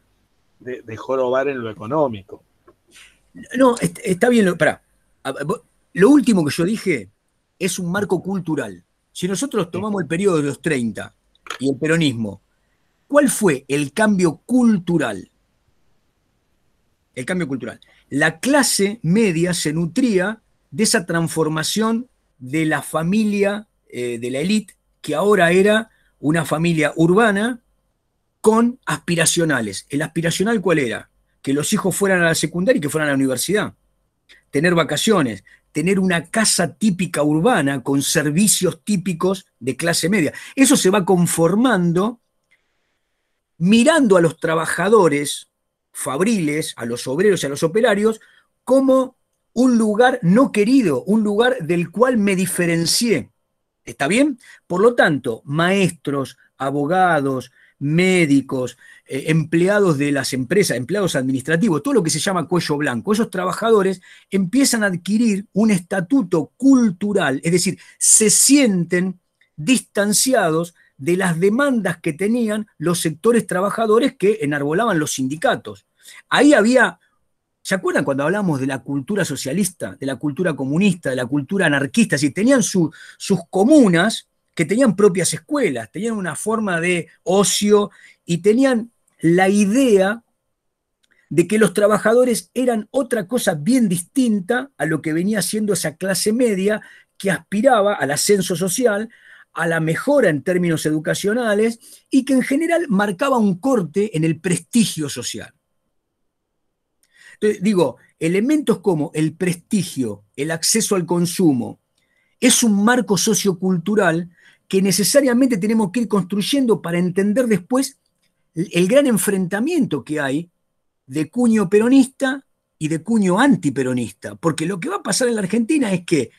de, jorobar en lo económico. No, está bien, lo, Lo último que yo dije es un marco cultural. Si nosotros tomamos el periodo de los 30 y el peronismo, ¿cuál fue el cambio cultural el cambio cultural. La clase media se nutría de esa transformación de la familia eh, de la élite, que ahora era una familia urbana con aspiracionales. ¿El aspiracional cuál era? Que los hijos fueran a la secundaria y que fueran a la universidad. Tener vacaciones, tener una casa típica urbana con servicios típicos de clase media. Eso se va conformando mirando a los trabajadores fabriles, a los obreros y a los operarios, como un lugar no querido, un lugar del cual me diferencié. ¿Está bien? Por lo tanto, maestros, abogados, médicos, eh, empleados de las empresas, empleados administrativos, todo lo que se llama cuello blanco, esos trabajadores empiezan a adquirir un estatuto cultural, es decir, se sienten distanciados de las demandas que tenían los sectores trabajadores que enarbolaban los sindicatos. Ahí había, ¿se acuerdan cuando hablamos de la cultura socialista, de la cultura comunista, de la cultura anarquista? Si tenían sus comunas que tenían propias escuelas, tenían una forma de ocio y tenían la idea de que los trabajadores eran otra cosa bien distinta a lo que venía siendo esa clase media que aspiraba al ascenso social, a la mejora en términos educacionales y que en general marcaba un corte en el prestigio social digo, elementos como el prestigio, el acceso al consumo, es un marco sociocultural que necesariamente tenemos que ir construyendo para entender después el gran enfrentamiento que hay de cuño peronista y de cuño antiperonista. Porque lo que va a pasar en la Argentina es que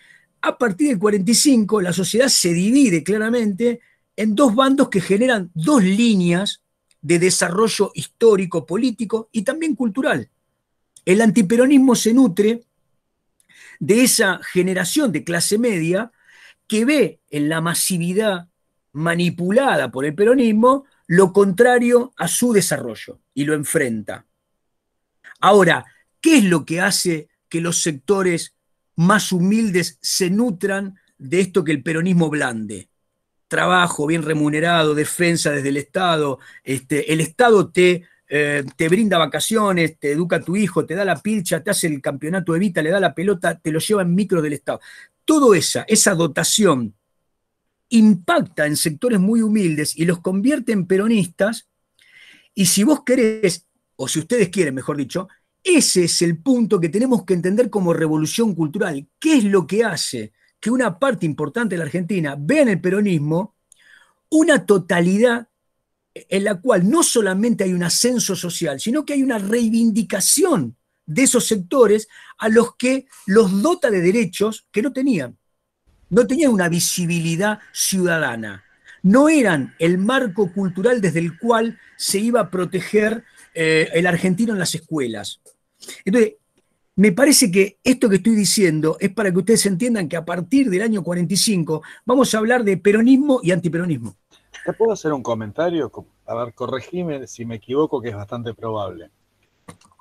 a partir del 45 la sociedad se divide claramente en dos bandos que generan dos líneas de desarrollo histórico, político y también cultural. El antiperonismo se nutre de esa generación de clase media que ve en la masividad manipulada por el peronismo lo contrario a su desarrollo y lo enfrenta. Ahora, ¿qué es lo que hace que los sectores más humildes se nutran de esto que el peronismo blande? Trabajo bien remunerado, defensa desde el Estado, este, el Estado te eh, te brinda vacaciones, te educa a tu hijo, te da la pilcha, te hace el campeonato de vita, le da la pelota, te lo lleva en micro del Estado. Todo esa, esa dotación impacta en sectores muy humildes y los convierte en peronistas. Y si vos querés, o si ustedes quieren, mejor dicho, ese es el punto que tenemos que entender como revolución cultural. ¿Qué es lo que hace que una parte importante de la Argentina vea en el peronismo una totalidad en la cual no solamente hay un ascenso social, sino que hay una reivindicación de esos sectores a los que los dota de derechos que no tenían. No tenían una visibilidad ciudadana. No eran el marco cultural desde el cual se iba a proteger eh, el argentino en las escuelas. Entonces, me parece que esto que estoy diciendo es para que ustedes entiendan que a partir del año 45 vamos a hablar de peronismo y antiperonismo. ¿Te puedo hacer un comentario? A ver, corregime si me equivoco, que es bastante probable.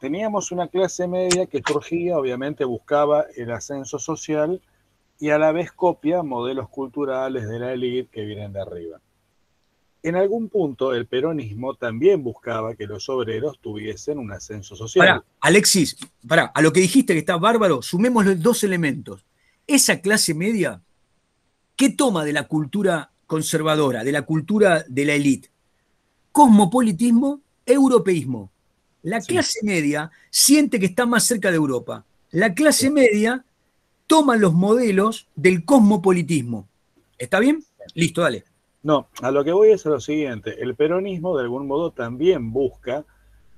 Teníamos una clase media que surgía, obviamente buscaba el ascenso social y a la vez copia modelos culturales de la élite que vienen de arriba. En algún punto el peronismo también buscaba que los obreros tuviesen un ascenso social. Pará, Alexis, para a lo que dijiste que está bárbaro, sumemos los dos elementos. Esa clase media, ¿qué toma de la cultura conservadora, de la cultura de la élite. Cosmopolitismo, europeísmo. La clase media siente que está más cerca de Europa. La clase media toma los modelos del cosmopolitismo. ¿Está bien? Listo, dale. No, a lo que voy es a lo siguiente. El peronismo de algún modo también busca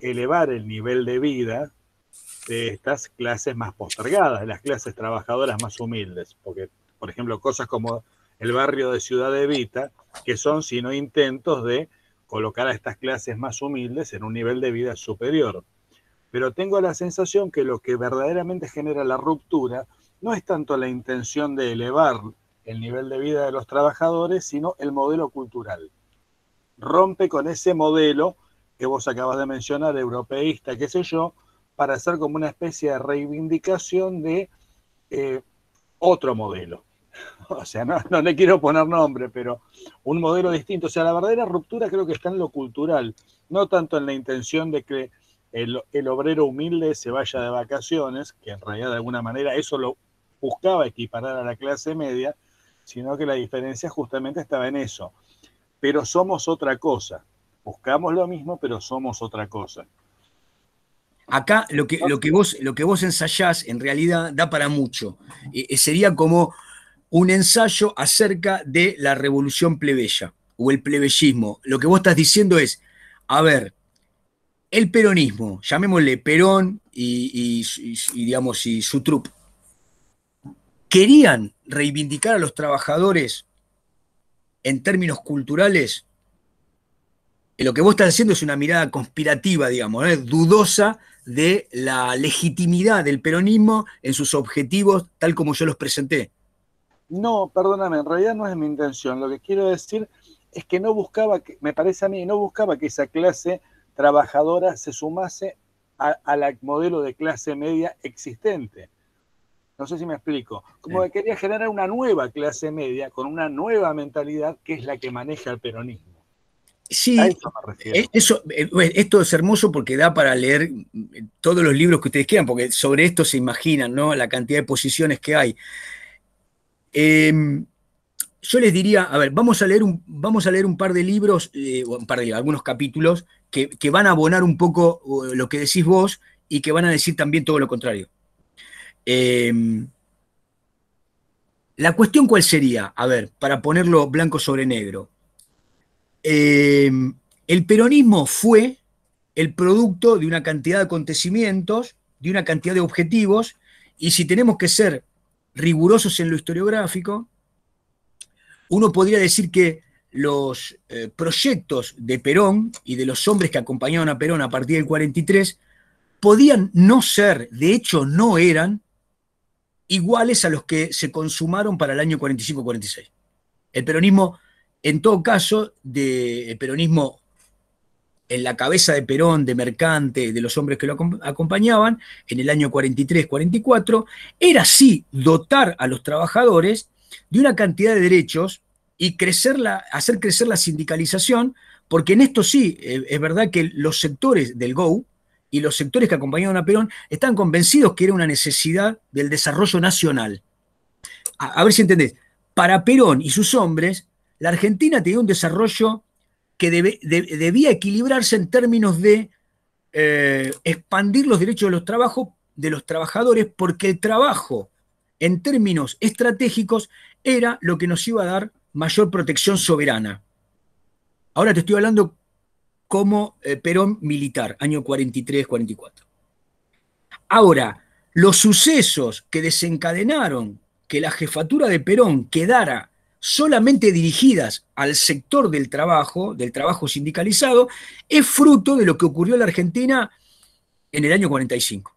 elevar el nivel de vida de estas clases más postergadas, de las clases trabajadoras más humildes, porque, por ejemplo, cosas como el barrio de Ciudad Evita, que son sino intentos de colocar a estas clases más humildes en un nivel de vida superior. Pero tengo la sensación que lo que verdaderamente genera la ruptura no es tanto la intención de elevar el nivel de vida de los trabajadores, sino el modelo cultural. Rompe con ese modelo que vos acabas de mencionar, europeísta, qué sé yo, para hacer como una especie de reivindicación de eh, otro modelo. [laughs] o sea, no, le quiero poner nombre, pero un modelo distinto. O sea, la verdadera ruptura creo que está en lo cultural, no tanto en la intención de que el, obrero humilde se vaya de vacaciones, que en realidad de alguna manera eso lo buscaba equiparar a la clase media, sino que la diferencia justamente estaba en eso. Pero somos otra cosa. Buscamos lo mismo, pero somos otra cosa. Acá lo que, lo que, vos, lo que vos ensayás en realidad da para mucho. Eh, eh, sería como un ensayo acerca de la revolución plebeya o el plebeyismo. Lo que vos estás diciendo es, a ver, el peronismo, llamémosle Perón y, digamos, su trup, querían reivindicar a los trabajadores en términos culturales. Lo que vos estás haciendo es una mirada conspirativa, digamos, dudosa de la legitimidad del peronismo en sus objetivos, tal como yo los presenté. No, perdóname, en realidad no es mi intención. Lo que quiero decir es que no buscaba, que, me parece a mí, no buscaba que esa clase trabajadora se sumase al modelo de clase media existente. No sé si me explico. Como que quería generar una nueva clase media con una nueva mentalidad que es la que maneja el peronismo. Sí, eh, esto es hermoso porque da para leer eh, todos los libros que ustedes quieran, porque sobre esto se imaginan ¿no? la cantidad de posiciones que hay. Em, yo les diría, a ver, vamos a leer un, vamos a leer un par de libros, eh, un par de algunos capítulos, que, van a abonar un poco lo que decís vos y que van a decir también todo lo contrario. Em, la cuestión cuál sería, a ver, para ponerlo blanco sobre negro. Em, el peronismo fue el producto de una cantidad de acontecimientos, de una cantidad de objetivos, y si tenemos que ser rigurosos en lo historiográfico, uno podría decir que los eh, proyectos de Perón y de los hombres que acompañaron a Perón a partir del 43 podían no ser, de hecho no eran, iguales a los que se consumaron para el año 45-46. El peronismo, en todo caso, de peronismo en la cabeza de Perón, de Mercante, de los hombres que lo acompañaban, en el año 43-44, era sí dotar a los trabajadores de una cantidad de derechos y hacer crecer la sindicalización, porque en esto sí, eh, es verdad que los sectores del GO y los sectores que acompañaban a Perón estaban convencidos que era una necesidad del desarrollo nacional. A, a ver si entendés, para Perón y sus hombres, la Argentina tenía un desarrollo que debía equilibrarse en términos de eh, expandir los derechos de los, trabajos, de los trabajadores porque el trabajo en términos estratégicos era lo que nos iba a dar mayor protección soberana. Ahora te estoy hablando como eh, Perón militar, año 43-44. Ahora, los sucesos que desencadenaron que la jefatura de Perón quedara solamente dirigidas al sector del trabajo, del trabajo sindicalizado, es fruto de lo que ocurrió en la Argentina en el año 45.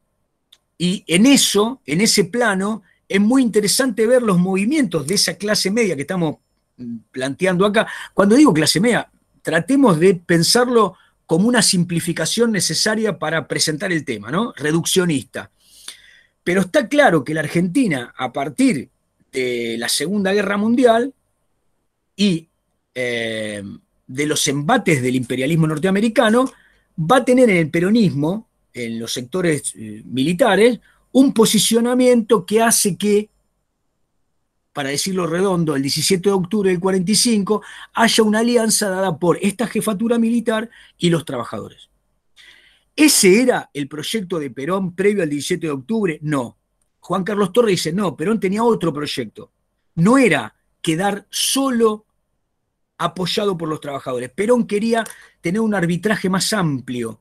Y en eso, en ese plano, es muy interesante ver los movimientos de esa clase media que estamos mm, planteando acá. Cuando digo clase media, tratemos de pensarlo como una simplificación necesaria para presentar el tema, ¿no? Reduccionista. Pero está claro que la Argentina, a partir de la Segunda Guerra Mundial y eh, de los embates del imperialismo norteamericano, va a tener en el peronismo, en los sectores eh, militares, un posicionamiento que hace que, para decirlo redondo, el 17 de octubre del 45, haya una alianza dada por esta jefatura militar y los trabajadores. ¿Ese era el proyecto de Perón previo al 17 de octubre? No. Juan Carlos Torres dice, no, Perón tenía otro proyecto. No era quedar solo apoyado por los trabajadores. Perón quería tener un arbitraje más amplio.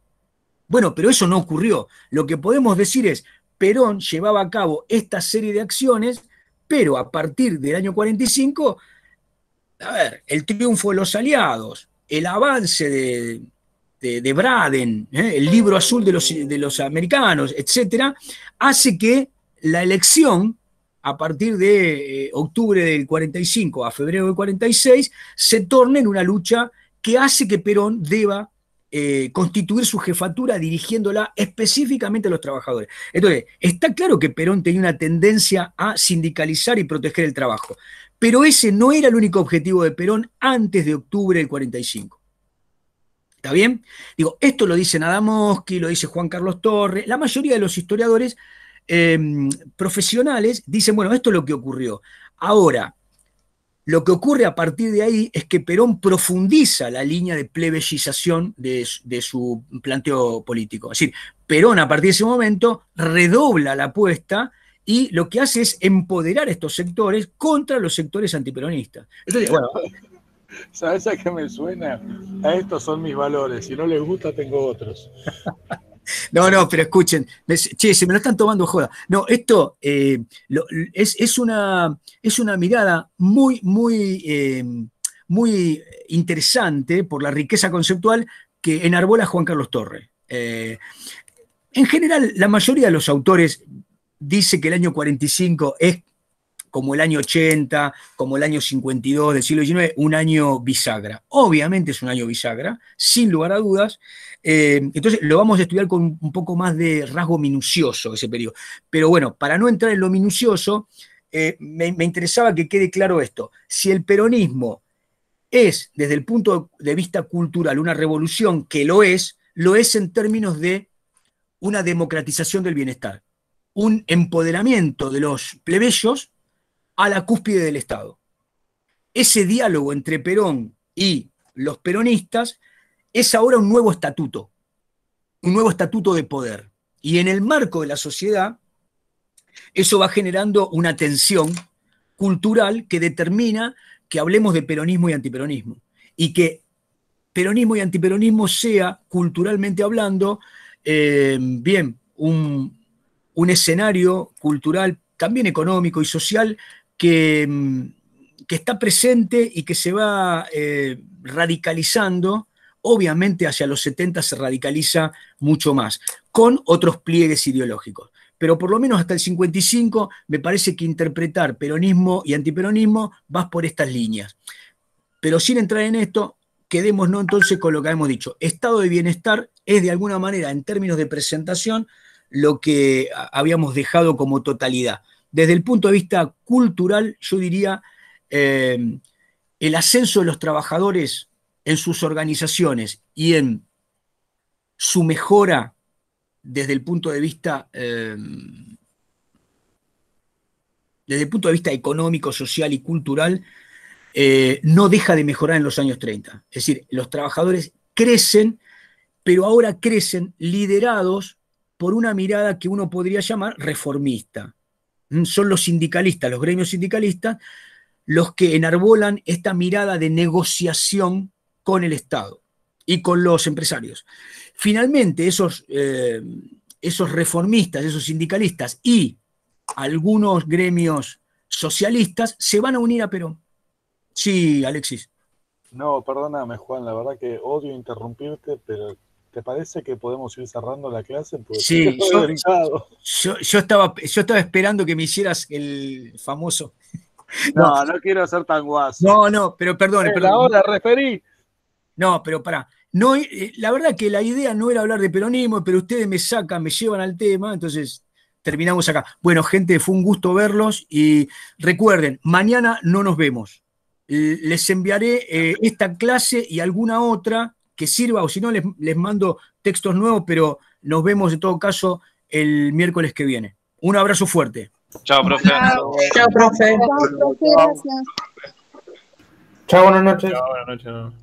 Bueno, pero eso no ocurrió. Lo que podemos decir es, Perón llevaba a cabo esta serie de acciones, pero a partir del año 45, a ver, el triunfo de los aliados, el avance de, Braden, ¿eh? el libro azul de los, de los americanos, etcétera, hace que la elección, a partir de eh, octubre del 45 a febrero del 46, se torna en una lucha que hace que Perón deba eh, constituir su jefatura dirigiéndola específicamente a los trabajadores. Entonces, está claro que Perón tenía una tendencia a sindicalizar y proteger el trabajo, pero ese no era el único objetivo de Perón antes de octubre del 45. ¿Está bien? Digo, esto lo dicen Adamowski, lo dice Juan Carlos Torres, la mayoría de los historiadores Em, profesionales dicen, bueno, esto es lo que ocurrió. Ahora, lo que ocurre a partir de ahí es que Perón profundiza la línea de plebeyización de, su planteo político. Es decir, Perón a partir de ese momento redobla la apuesta y lo que hace es empoderar estos sectores contra los sectores antiperonistas. bueno, [laughs] ¿Sabes a qué me suena? A estos son mis valores. Si no les gusta, tengo otros. [laughs] No, no, pero escuchen, che, se me lo están tomando joda. No, esto eh, es, una, es una mirada muy, muy, eh, muy interesante por la riqueza conceptual que enarbola Juan Carlos Torres. Eh, en general, la mayoría de los autores dice que el año 45 es como el año 80, como el año 52 del siglo XIX, un año bisagra. Obviamente es un año bisagra, sin lugar a dudas, eh, entonces lo vamos a estudiar con un poco más de rasgo minucioso ese periodo. Pero bueno, para no entrar en lo minucioso, eh, me, me interesaba que quede claro esto. Si el peronismo es, desde el punto de vista cultural, una revolución que lo es, lo es en términos de una democratización del bienestar, un empoderamiento de los plebeyos a la cúspide del Estado. Ese diálogo entre Perón y los peronistas es ahora un nuevo estatuto, un nuevo estatuto de poder. Y en el marco de la sociedad, eso va generando una tensión cultural que determina que hablemos de peronismo y antiperonismo. Y que peronismo y antiperonismo sea, culturalmente hablando, eh, bien, un, escenario cultural, también económico y social, que, mm, está presente y que se va eh, radicalizando obviamente hacia los 70 se radicaliza mucho más, con otros pliegues ideológicos. Pero por lo menos hasta el 55 me parece que interpretar peronismo y antiperonismo vas por estas líneas. Pero sin entrar en esto, quedémonos entonces con lo que hemos dicho. Estado de bienestar es de alguna manera, en términos de presentación, lo que habíamos dejado como totalidad. Desde el punto de vista cultural, yo diría, eh, el ascenso de los trabajadores en sus organizaciones y en su mejora desde el punto de vista, em, punto de vista económico, social y cultural, eh, no deja de mejorar en los años 30. Es decir, los trabajadores crecen, pero ahora crecen liderados por una mirada que uno podría llamar reformista. Mm, son los sindicalistas, los gremios sindicalistas, los que enarbolan esta mirada de negociación con el Estado y con los empresarios. Finalmente, esos, eh, esos reformistas, esos sindicalistas y algunos gremios socialistas se van a unir a Perón. Sí, Alexis. No, perdóname, Juan, la verdad que odio interrumpirte, pero ¿te parece que podemos ir cerrando la clase? sí, yo, estaba, yo estaba esperando que me hicieras el famoso. No, [laughs] no, quiero ser tan guaso. No, no, pero perdón. Ahora referí. No, pero para No, eh, la verdad que la idea no era hablar de peronismo, pero ustedes me sacan, me llevan al tema, entonces terminamos acá. Bueno, gente, fue un gusto verlos y recuerden, mañana no nos vemos. Les enviaré eh, esta clase y alguna otra que sirva, o si no, les, mando textos nuevos, pero nos vemos en todo caso el miércoles que viene. Un abrazo fuerte. Chao, profe. Chao, profe. Chao, profe. Gracias. Chao, buenas noches. Chao, buenas noches.